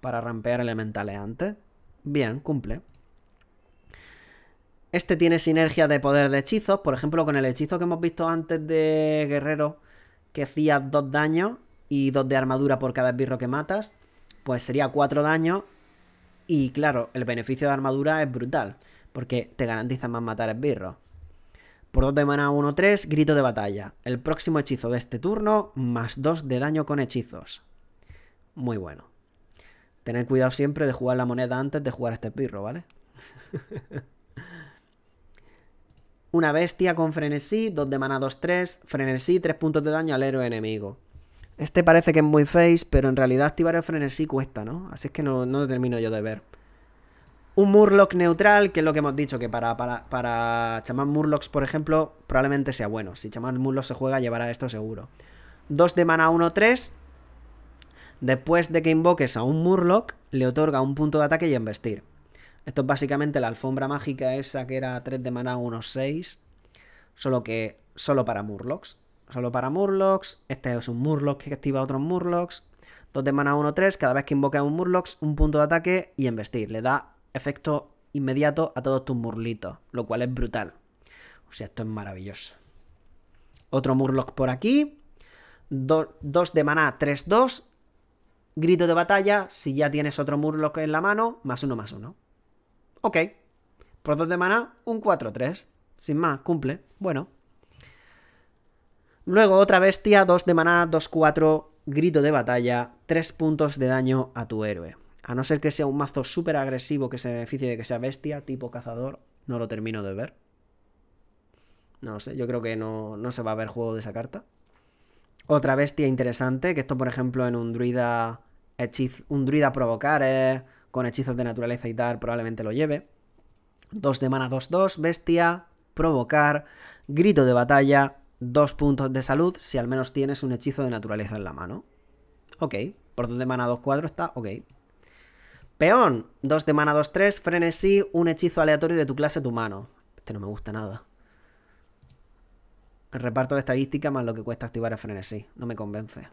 para rampear elementales antes. Bien, cumple. Este tiene sinergia de poder de hechizos, por ejemplo, con el hechizo que hemos visto antes de guerrero, que hacía 2 daños y 2 de armadura por cada esbirro que matas pues sería 4 daño Y claro, el beneficio de armadura es brutal, porque te garantiza más matar esbirros. Por 2 de mana 1-3, grito de batalla. El próximo hechizo de este turno, más 2 de daño con hechizos. Muy bueno. Tener cuidado siempre de jugar la moneda antes de jugar a este esbirro, ¿vale? Una bestia con frenesí, 2 de mana 2-3, frenesí, 3 puntos de daño al héroe enemigo. Este parece que es muy face, pero en realidad activar el frenesí cuesta, ¿no? Así es que no, no termino yo de ver. Un Murloc neutral, que es lo que hemos dicho, que para, para, para chamán Murlocs, por ejemplo, probablemente sea bueno. Si chamán Murloc se juega, llevará esto seguro. 2 de mana 1-3. Después de que invoques a un Murloc, le otorga un punto de ataque y embestir. Esto es básicamente la alfombra mágica esa que era 3 de mana 1-6. Solo que solo para Murlocs. Solo para Murlocs. Este es un Murloc que activa otros Murlocs. 2 de mana 1-3. Cada vez que invoca un Murlocks, un punto de ataque y vestir. Le da efecto inmediato a todos tus murlitos, lo cual es brutal. O sea, esto es maravilloso. Otro Murloc por aquí. 2 de mana, 3-2. Grito de batalla, si ya tienes otro Murloc en la mano, más uno, más uno. Ok. Por 2 de mana, un 4-3. Sin más, cumple. Bueno. Luego otra bestia, 2 de maná, 2-4, grito de batalla, 3 puntos de daño a tu héroe. A no ser que sea un mazo súper agresivo que se beneficie de que sea bestia, tipo cazador, no lo termino de ver. No sé, yo creo que no, no se va a ver juego de esa carta. Otra bestia interesante, que esto por ejemplo en un druida, hechiz, un druida provocar eh, con hechizos de naturaleza y tal probablemente lo lleve. 2 de mana 2-2, bestia, provocar, grito de batalla, dos puntos de salud si al menos tienes un hechizo de naturaleza en la mano. Ok, por dos de mana 2-4 está ok. Peón, dos de mana 2-3, frenesí, un hechizo aleatorio de tu clase tu mano. Este no me gusta nada. reparto de estadística más lo que cuesta activar el frenesí. No me convence.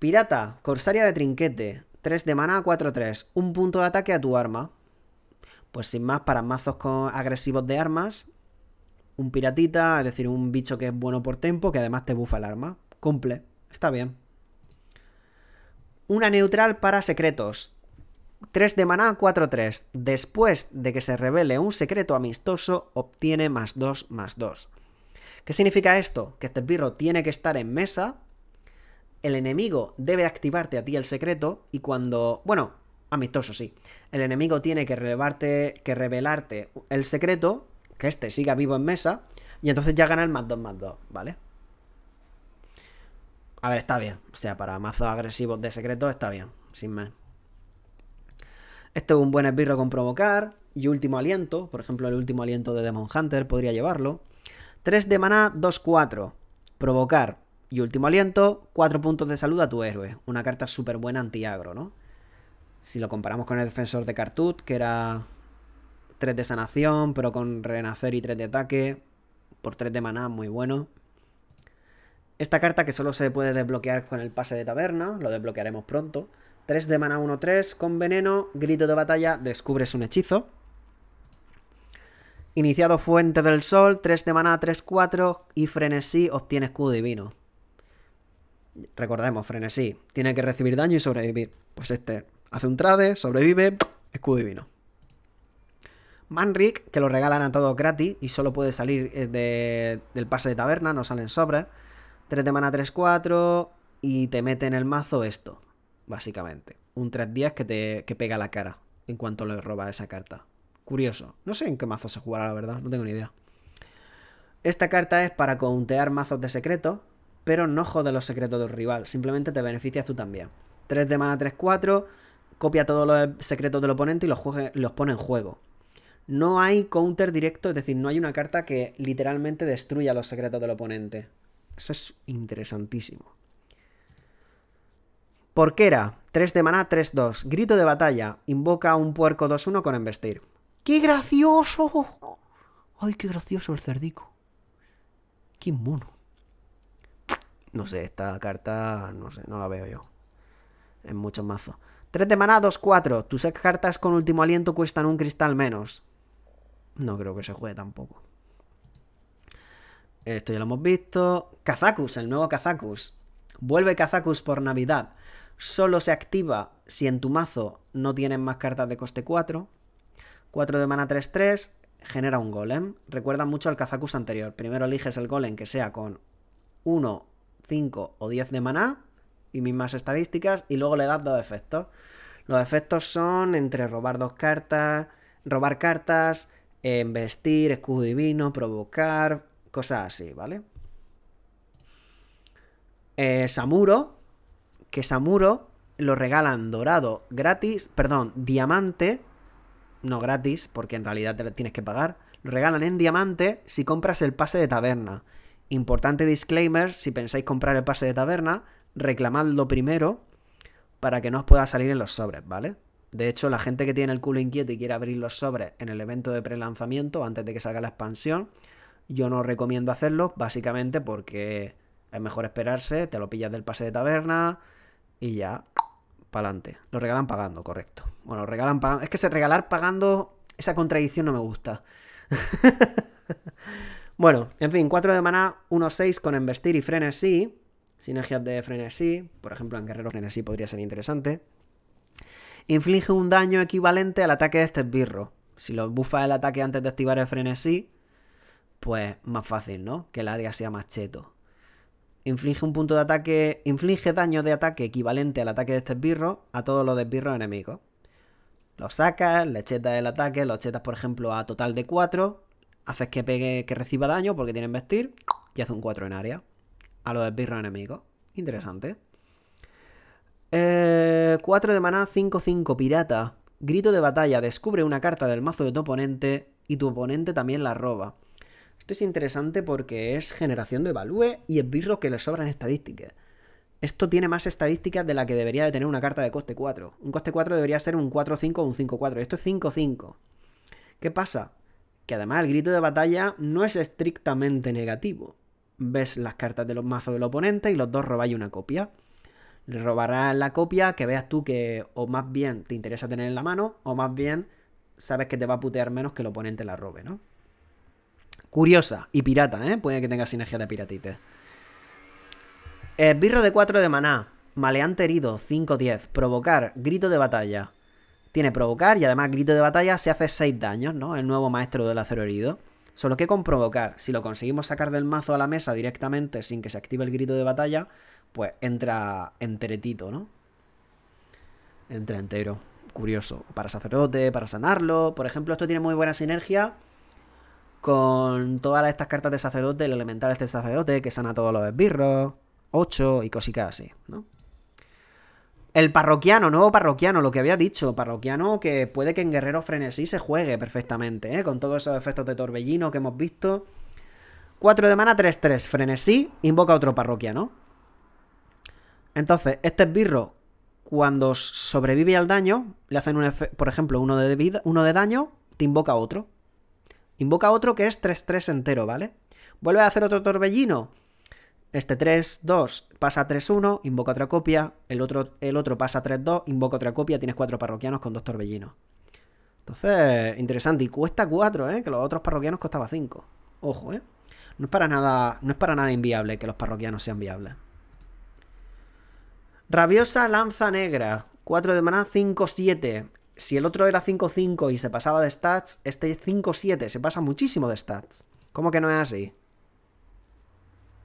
Pirata, corsaria de trinquete, 3 de mana 4-3, un punto de ataque a tu arma. Pues sin más, para mazos con agresivos de armas, un piratita, es decir, un bicho que es bueno por tempo, que además te bufa el arma. Cumple, está bien. Una neutral para secretos. 3 de maná, 4-3. Después de que se revele un secreto amistoso, obtiene más 2, más 2. ¿Qué significa esto? Que este pirro tiene que estar en mesa, el enemigo debe activarte a ti el secreto y cuando... Bueno, amistoso, sí. El enemigo tiene que, que revelarte el secreto que este siga vivo en mesa, y entonces ya gana el más 2 más 2, ¿vale? A ver, está bien. O sea, para mazos agresivos de secreto está bien, sin más. Este es un buen esbirro con provocar. Y último aliento, por ejemplo, el último aliento de Demon Hunter podría llevarlo. 3 de maná, 2-4. Provocar. Y último aliento, 4 puntos de salud a tu héroe. Una carta súper buena antiagro, ¿no? Si lo comparamos con el defensor de Cartut, que era 3 de sanación, pero con renacer y 3 de ataque. Por 3 de maná, muy bueno. Esta carta que solo se puede desbloquear con el pase de taberna, lo desbloquearemos pronto. 3 de maná 1-3, con veneno, grito de batalla, descubres un hechizo. Iniciado Fuente del Sol, 3 de maná 3-4 y frenesí obtiene escudo divino. Recordemos, frenesí tiene que recibir daño y sobrevivir. Pues este hace un trade, sobrevive, escudo divino. Manric, que lo regalan a todos gratis y solo puede salir eh, del pase de taberna, no salen sobras. 3 de mana 3-4 y te mete en el mazo esto, básicamente. Un 3-10 que te pega la cara en cuanto le roba esa carta. Curioso. No sé en qué mazo se jugará, la verdad, no tengo ni idea. Esta carta es para contear mazos de secreto, pero no jode los secretos del rival, simplemente te beneficias tú también. 3 de mana 3-4, copia todos los secretos del oponente y los, los pone en juego. No hay counter directo, es decir, no hay una carta que literalmente destruya los secretos del oponente. Eso es interesantísimo. Porquera, 3 de maná, 3-2. Grito de batalla, invoca un puerco 2-1 con embestir. ¡Qué gracioso! ¡Ay, qué gracioso el cerdico! ¡Qué mono! No sé, esta carta, no sé, no la veo yo. En muchos mazos. 3 de maná, 2-4. Tus ex cartas con último aliento cuestan un cristal menos. No creo que se juegue tampoco. Esto ya lo hemos visto. Kazakus, el nuevo Kazakus. Vuelve Kazakus por Navidad. Solo se activa si en tu mazo no tienes más cartas de coste 4. 4 de mana 3-3. Genera un golem. Recuerda mucho al Kazakus anterior. Primero eliges el golem que sea con 1, 5 o 10 de maná. Y mismas estadísticas. Y luego le das dos efectos. Los efectos son entre robar dos cartas, robar cartas, en vestir, escudo divino, provocar, cosas así, ¿vale? Eh, Samuro, que Samuro lo regalan dorado gratis, perdón, diamante, no gratis, porque en realidad te lo tienes que pagar, lo regalan en diamante si compras el pase de taberna. Importante disclaimer, si pensáis comprar el pase de taberna, reclamadlo primero para que no os pueda salir en los sobres, ¿vale? De hecho, la gente que tiene el culo inquieto y quiere abrir los sobres en el evento de prelanzamiento antes de que salga la expansión, yo no recomiendo hacerlo, básicamente porque es mejor esperarse, te lo pillas del pase de taberna y ya, pa'lante. Lo regalan pagando, correcto. Bueno, regalan pagando. Es que se regalar pagando, esa contradicción no me gusta. bueno, en fin, 4 de maná, 1-6 con embestir y frenesí. Sinergias de frenesí, por ejemplo, en guerrero frenesí podría ser interesante. Inflige un daño equivalente al ataque de este esbirro. Si lo bufas el ataque antes de activar el frenesí, pues más fácil, ¿no? Que el área sea más cheto. Inflige un punto de ataque. Inflige daño de ataque equivalente al ataque de este esbirro a todos los esbirros enemigos. Lo sacas, le chetas el ataque, lo chetas, por ejemplo, a total de 4. Haces que pegue, que reciba daño porque tienen vestir. Y hace un 4 en área. A los esbirros enemigos. Interesante. Eh, 4 de maná, 5-5, pirata. Grito de batalla, descubre una carta del mazo de tu oponente y tu oponente también la roba. Esto es interesante porque es generación de evalúe y es birro que le sobran estadísticas. Esto tiene más estadísticas de la que debería de tener una carta de coste 4. Un coste 4 debería ser un 4-5 o un 5-4. Esto es 5-5. ¿Qué pasa? Que además el grito de batalla no es estrictamente negativo. Ves las cartas de los mazos del oponente y los dos robáis una copia le robarás la copia que veas tú que o más bien te interesa tener en la mano o más bien sabes que te va a putear menos que el oponente la robe, ¿no? Curiosa y pirata, ¿eh? Puede que tenga sinergia de piratite. Esbirro de 4 de maná. Maleante herido, 5-10. Provocar, grito de batalla. Tiene provocar y además grito de batalla se hace 6 daños, ¿no? El nuevo maestro del acero herido. Solo que con provocar, si lo conseguimos sacar del mazo a la mesa directamente sin que se active el grito de batalla, pues entra enteretito, ¿no? Entra entero. Curioso. Para sacerdote, para sanarlo. Por ejemplo, esto tiene muy buena sinergia con todas estas cartas de sacerdote, el elemental este sacerdote que sana todos los esbirros, 8 y cositas así, ¿no? El parroquiano, nuevo parroquiano, lo que había dicho, parroquiano que puede que en Guerrero Frenesí se juegue perfectamente, ¿eh? con todos esos efectos de torbellino que hemos visto. 4 de mana, 3-3, Frenesí, invoca otro parroquiano. Entonces, este esbirro, cuando sobrevive al daño, le hacen, por ejemplo, uno de, uno de daño, te invoca otro. Invoca otro que es 3-3 entero, ¿vale? Vuelve a hacer otro torbellino. Este 3-2 pasa 3-1, invoca otra copia. El otro, el otro pasa 3-2, invoca otra copia. Tienes cuatro parroquianos con dos torbellinos. Entonces, interesante. Y cuesta 4, ¿eh? Que los otros parroquianos costaba 5. Ojo, ¿eh? No es para nada, no es para nada inviable que los parroquianos sean viables. Rabiosa lanza negra. 4 de maná, 5-7. Si el otro era 5-5 y se pasaba de stats, este 5-7 se pasa muchísimo de stats. ¿Cómo que no es así?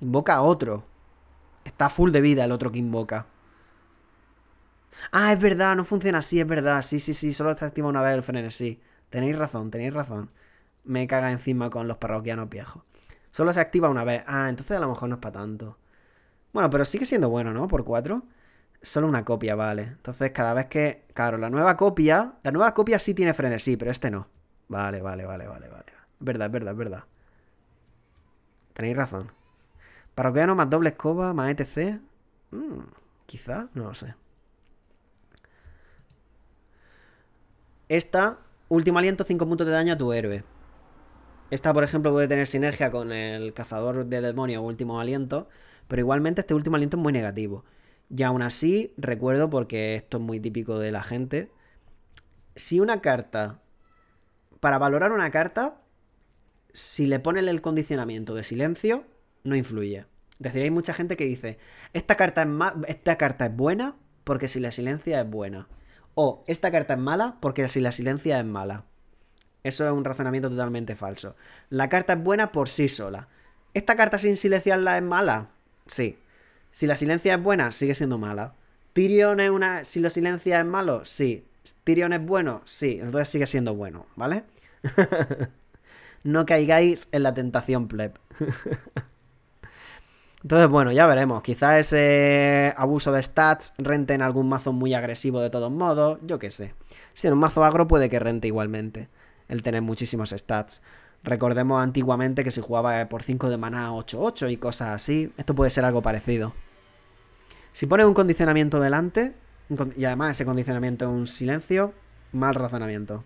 Invoca a otro. Está full de vida el otro que invoca. Ah, es verdad, no funciona así, es verdad. Sí, sí, sí, solo se activa una vez el frenesí. Tenéis razón, tenéis razón. Me caga encima con los parroquianos viejos. Solo se activa una vez. Ah, entonces a lo mejor no es para tanto. Bueno, pero sigue siendo bueno, ¿no? Por 4 solo una copia, vale. Entonces, cada vez que. Claro, la nueva copia. La nueva copia sí tiene frenesí, pero este no. Vale, vale, vale, vale, vale. Verdad, verdad, verdad. Tenéis razón. Parroquiano más doble escoba, más etc. Mm, quizá, no lo sé. Esta, último aliento, 5 puntos de daño a tu héroe. Esta, por ejemplo, puede tener sinergia con el cazador de demonios, último aliento. Pero igualmente este último aliento es muy negativo. Y aún así, recuerdo, porque esto es muy típico de la gente, si una carta, para valorar una carta, si le ponen el condicionamiento de silencio, no influye. Es decir, hay mucha gente que dice, esta carta es, esta carta es buena porque si la silencia es buena. O esta carta es mala porque si la silencia es mala. Eso es un razonamiento totalmente falso. La carta es buena por sí sola. ¿Esta carta sin silenciarla es mala? Sí, si la silencia es buena, sigue siendo mala. Tyrion es una. Si la silencia es malo, sí. Tyrion es bueno, sí. Entonces sigue siendo bueno, ¿vale? no caigáis en la tentación pleb. Entonces, bueno, ya veremos. Quizá ese abuso de stats rente en algún mazo muy agresivo de todos modos. Yo qué sé. Si en un mazo agro puede que rente igualmente. El tener muchísimos stats. Recordemos antiguamente que si jugaba eh, por 5 de maná 8-8 y cosas así. Esto puede ser algo parecido. Si pones un condicionamiento delante, y además ese condicionamiento es un silencio, mal razonamiento.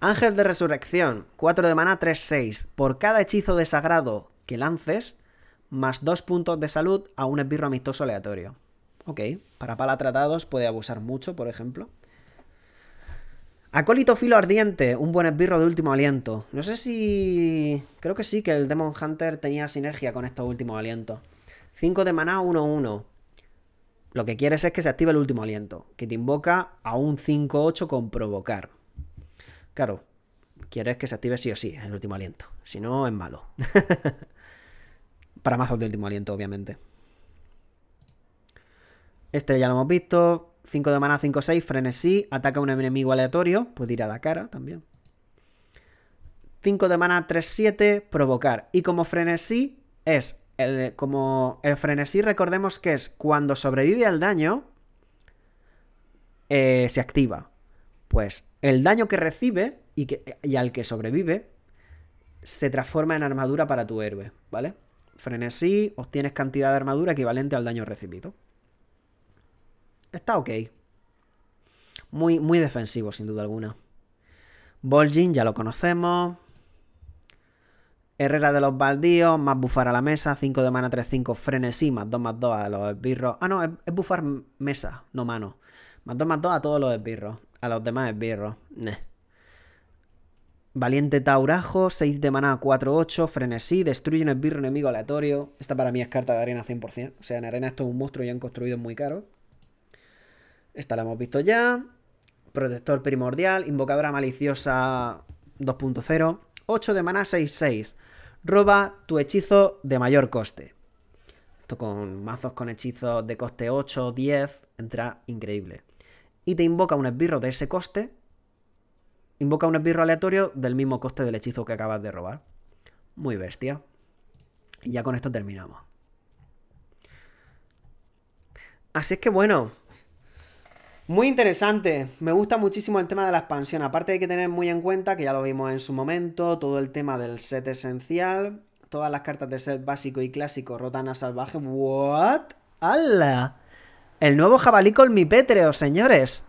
Ángel de Resurrección, 4 de mana, 3-6. Por cada hechizo de sagrado que lances, más 2 puntos de salud a un esbirro amistoso aleatorio. Ok, para pala tratados puede abusar mucho, por ejemplo. Acólito Filo Ardiente, un buen esbirro de último aliento. No sé si... Creo que sí, que el Demon Hunter tenía sinergia con estos últimos alientos. 5 de maná, 1-1. Lo que quieres es que se active el último aliento, que te invoca a un 5-8 con provocar. Claro, quieres que se active sí o sí el último aliento. Si no, es malo. Para mazos de último aliento, obviamente. Este ya lo hemos visto. 5 de maná, 5-6, frenesí. Ataca a un enemigo aleatorio. Puede ir a la cara también. 5 de maná, 3-7, provocar. Y como frenesí es eh, como el frenesí, recordemos que es cuando sobrevive al daño, eh, se activa. Pues el daño que recibe y, que, eh, al que sobrevive se transforma en armadura para tu héroe, ¿vale? Frenesí, obtienes cantidad de armadura equivalente al daño recibido. Está ok. Muy, muy defensivo, sin duda alguna. Boljin, ya lo conocemos. Herrera de los baldíos, más bufar a la mesa, 5 de mana, 3-5, frenesí, más 2 más 2 a los esbirros. Ah, no, es, bufar mesa, no mano. Más 2 más 2 a todos los esbirros, a los demás esbirros. Valiente Taurajo, 6 de mana, 4-8, frenesí, destruye un esbirro enemigo aleatorio. Esta para mí es carta de arena 100%. O sea, en arena esto es un monstruo y han construido muy caro. Esta la hemos visto ya. Protector primordial, invocadora maliciosa 2.0. 8 de mana, 6-6 roba tu hechizo de mayor coste. Esto con mazos con hechizos de coste 8 10 entra increíble. Y te invoca un esbirro de ese coste. Invoca un esbirro aleatorio del mismo coste del hechizo que acabas de robar. Muy bestia. Y ya con esto terminamos. Así es que bueno, muy interesante, me gusta muchísimo el tema de la expansión, aparte hay que tener muy en cuenta que ya lo vimos en su momento, todo el tema del set esencial, todas las cartas de set básico y clásico rotan a salvaje, what? ¡Hala! El nuevo jabalí mi pétreo, señores.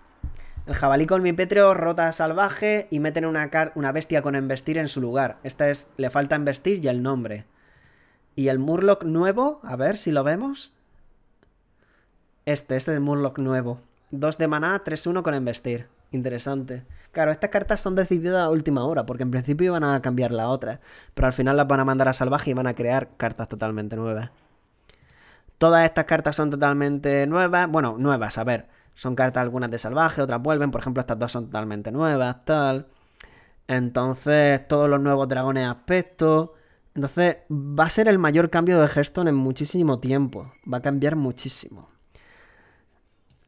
El jabalí con pétreo rota a salvaje y meten una, una bestia con embestir en su lugar. Esta es, le falta embestir y el nombre. Y el Murloc nuevo, a ver si lo vemos. Este, este es el Murloc nuevo. 2 de maná, 3-1 con investir. Interesante. Claro, estas cartas son decididas a última hora, porque en principio iban a cambiar la otra, pero al final las van a mandar a salvaje y van a crear cartas totalmente nuevas. Todas estas cartas son totalmente nuevas, bueno, nuevas, a ver, son cartas algunas de salvaje, otras vuelven, por ejemplo, estas dos son totalmente nuevas, tal. Entonces, todos los nuevos dragones aspecto. Entonces, va a ser el mayor cambio de Hearthstone en muchísimo tiempo. Va a cambiar muchísimo.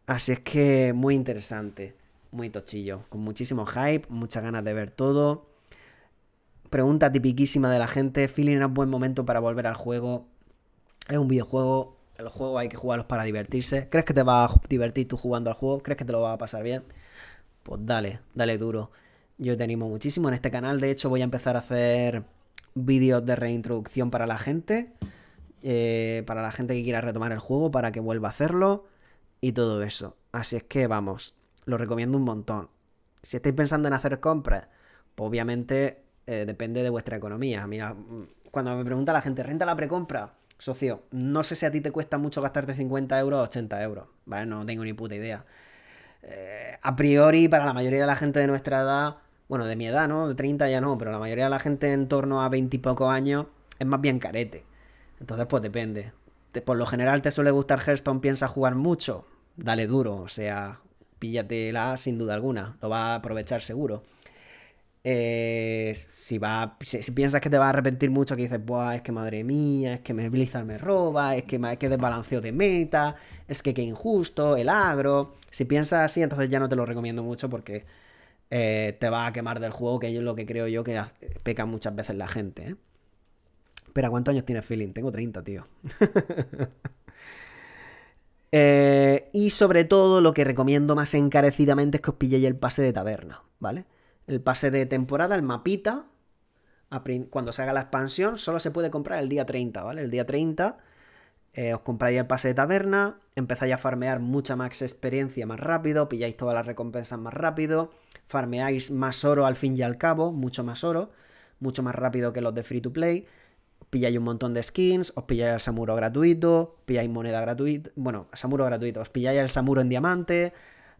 Así es que muy interesante, muy tochillo, con muchísimo hype, muchas ganas de ver todo. Pregunta tipiquísima de la gente, feeling es buen momento para volver al juego. Es un videojuego, El juego hay que jugarlos para divertirse. ¿Crees que te va a divertir tú jugando al juego? ¿Crees que te lo va a pasar bien? Pues dale, dale duro. Yo te animo muchísimo en este canal. De hecho, voy a empezar a hacer vídeos de reintroducción para la gente. Eh, para la gente que quiera retomar el juego, para que vuelva a hacerlo y todo eso. Así es que vamos, lo recomiendo un montón. Si estáis pensando en hacer compras, pues obviamente eh, depende de vuestra economía. Mira, mm, cuando me pregunta la gente, ¿renta la precompra? Socio, no sé si a ti te cuesta mucho gastarte 50 euros o 80 euros, ¿vale? No tengo ni puta idea. Eh, a priori, para la mayoría de la gente de nuestra edad, bueno, de mi edad, ¿no? De 30 ya no, pero la mayoría de la gente en torno a 20 y años es más bien carete. Entonces, pues depende. Por lo general te suele gustar Hearthstone, Piensa jugar mucho, dale duro, o sea, píllatela sin duda alguna, lo va a aprovechar seguro. Eh, si, va, si, piensas que te va a arrepentir mucho, que dices, Buah, es que madre mía, es que me Blizzard me roba, es que, es que desbalanceo de meta, es que qué injusto, el agro. Si piensas así, entonces ya no te lo recomiendo mucho porque eh, te va a quemar del juego, que es lo que creo yo que peca muchas veces la gente. ¿eh? Pero ¿cuántos años tienes feeling? Tengo 30, tío. Eh, y sobre todo, lo que recomiendo más encarecidamente es que os pilléis el pase de taberna, ¿vale? El pase de temporada, el mapita, cuando se haga la expansión, solo se puede comprar el día 30, ¿vale? El día 30 eh, os compráis el pase de taberna, empezáis a farmear mucha más experiencia más rápido, pilláis todas las recompensas más rápido, farmeáis más oro al fin y al cabo, mucho más oro, mucho más rápido que los de free to play pilláis un montón de skins, os pilláis el Samuro gratuito, pilláis moneda gratuita, bueno, Samuro gratuito, os pilláis el Samuro en diamante,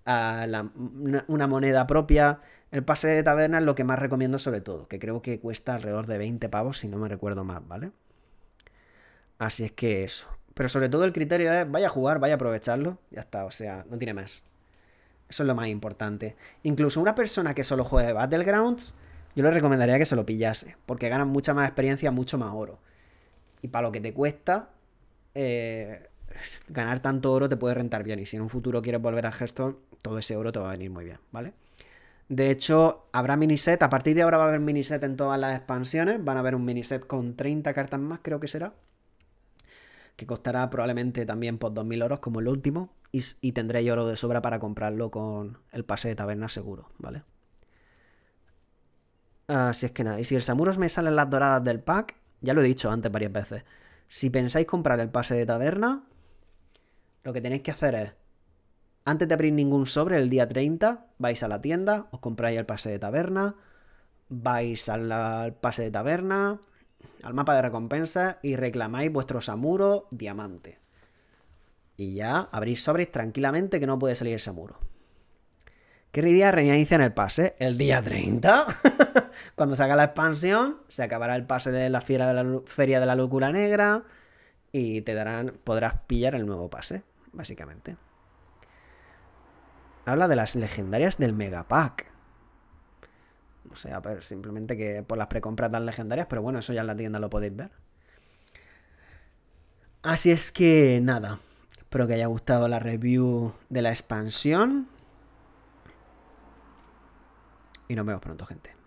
una, moneda propia. El pase de taberna es lo que más recomiendo sobre todo, que creo que cuesta alrededor de 20 pavos si no me recuerdo más, ¿vale? Así es que eso. Pero sobre todo el criterio es, vaya a jugar, vaya a aprovecharlo, ya está, o sea, no tiene más. Eso es lo más importante. Incluso una persona que solo juegue Battlegrounds yo le recomendaría que se lo pillase, porque ganas mucha más experiencia, mucho más oro. Y para lo que te cuesta, eh, ganar tanto oro te puede rentar bien. Y si en un futuro quieres volver a Hearthstone, todo ese oro te va a venir muy bien, ¿vale? De hecho, habrá miniset. A partir de ahora va a haber miniset en todas las expansiones. Van a haber un miniset con 30 cartas más, creo que será. Que costará probablemente también por pues, 2.000 oros, como el último. Y, y tendréis oro de sobra para comprarlo con el pase de taberna seguro, ¿vale? Si es que nada, y si el Samuros me salen las doradas del pack, ya lo he dicho antes varias veces, si pensáis comprar el pase de taberna, lo que tenéis que hacer es, antes de abrir ningún sobre el día 30, vais a la tienda, os compráis el pase de taberna, vais al, pase de taberna, al mapa de recompensas y reclamáis vuestro Samuro diamante. Y ya abrís sobres tranquilamente que no puede salir el Samuro. ¿Qué día reinicia en el pase? El día 30. Cuando se haga la expansión, se acabará el pase de la, Feria de la Locura Negra y te darán, podrás pillar el nuevo pase, básicamente. Habla de las legendarias del Megapack. O sea, simplemente que por las precompras tan legendarias, pero bueno, eso ya en la tienda lo podéis ver. Así es que nada, espero que haya gustado la review de la expansión. Y nos vemos pronto, gente.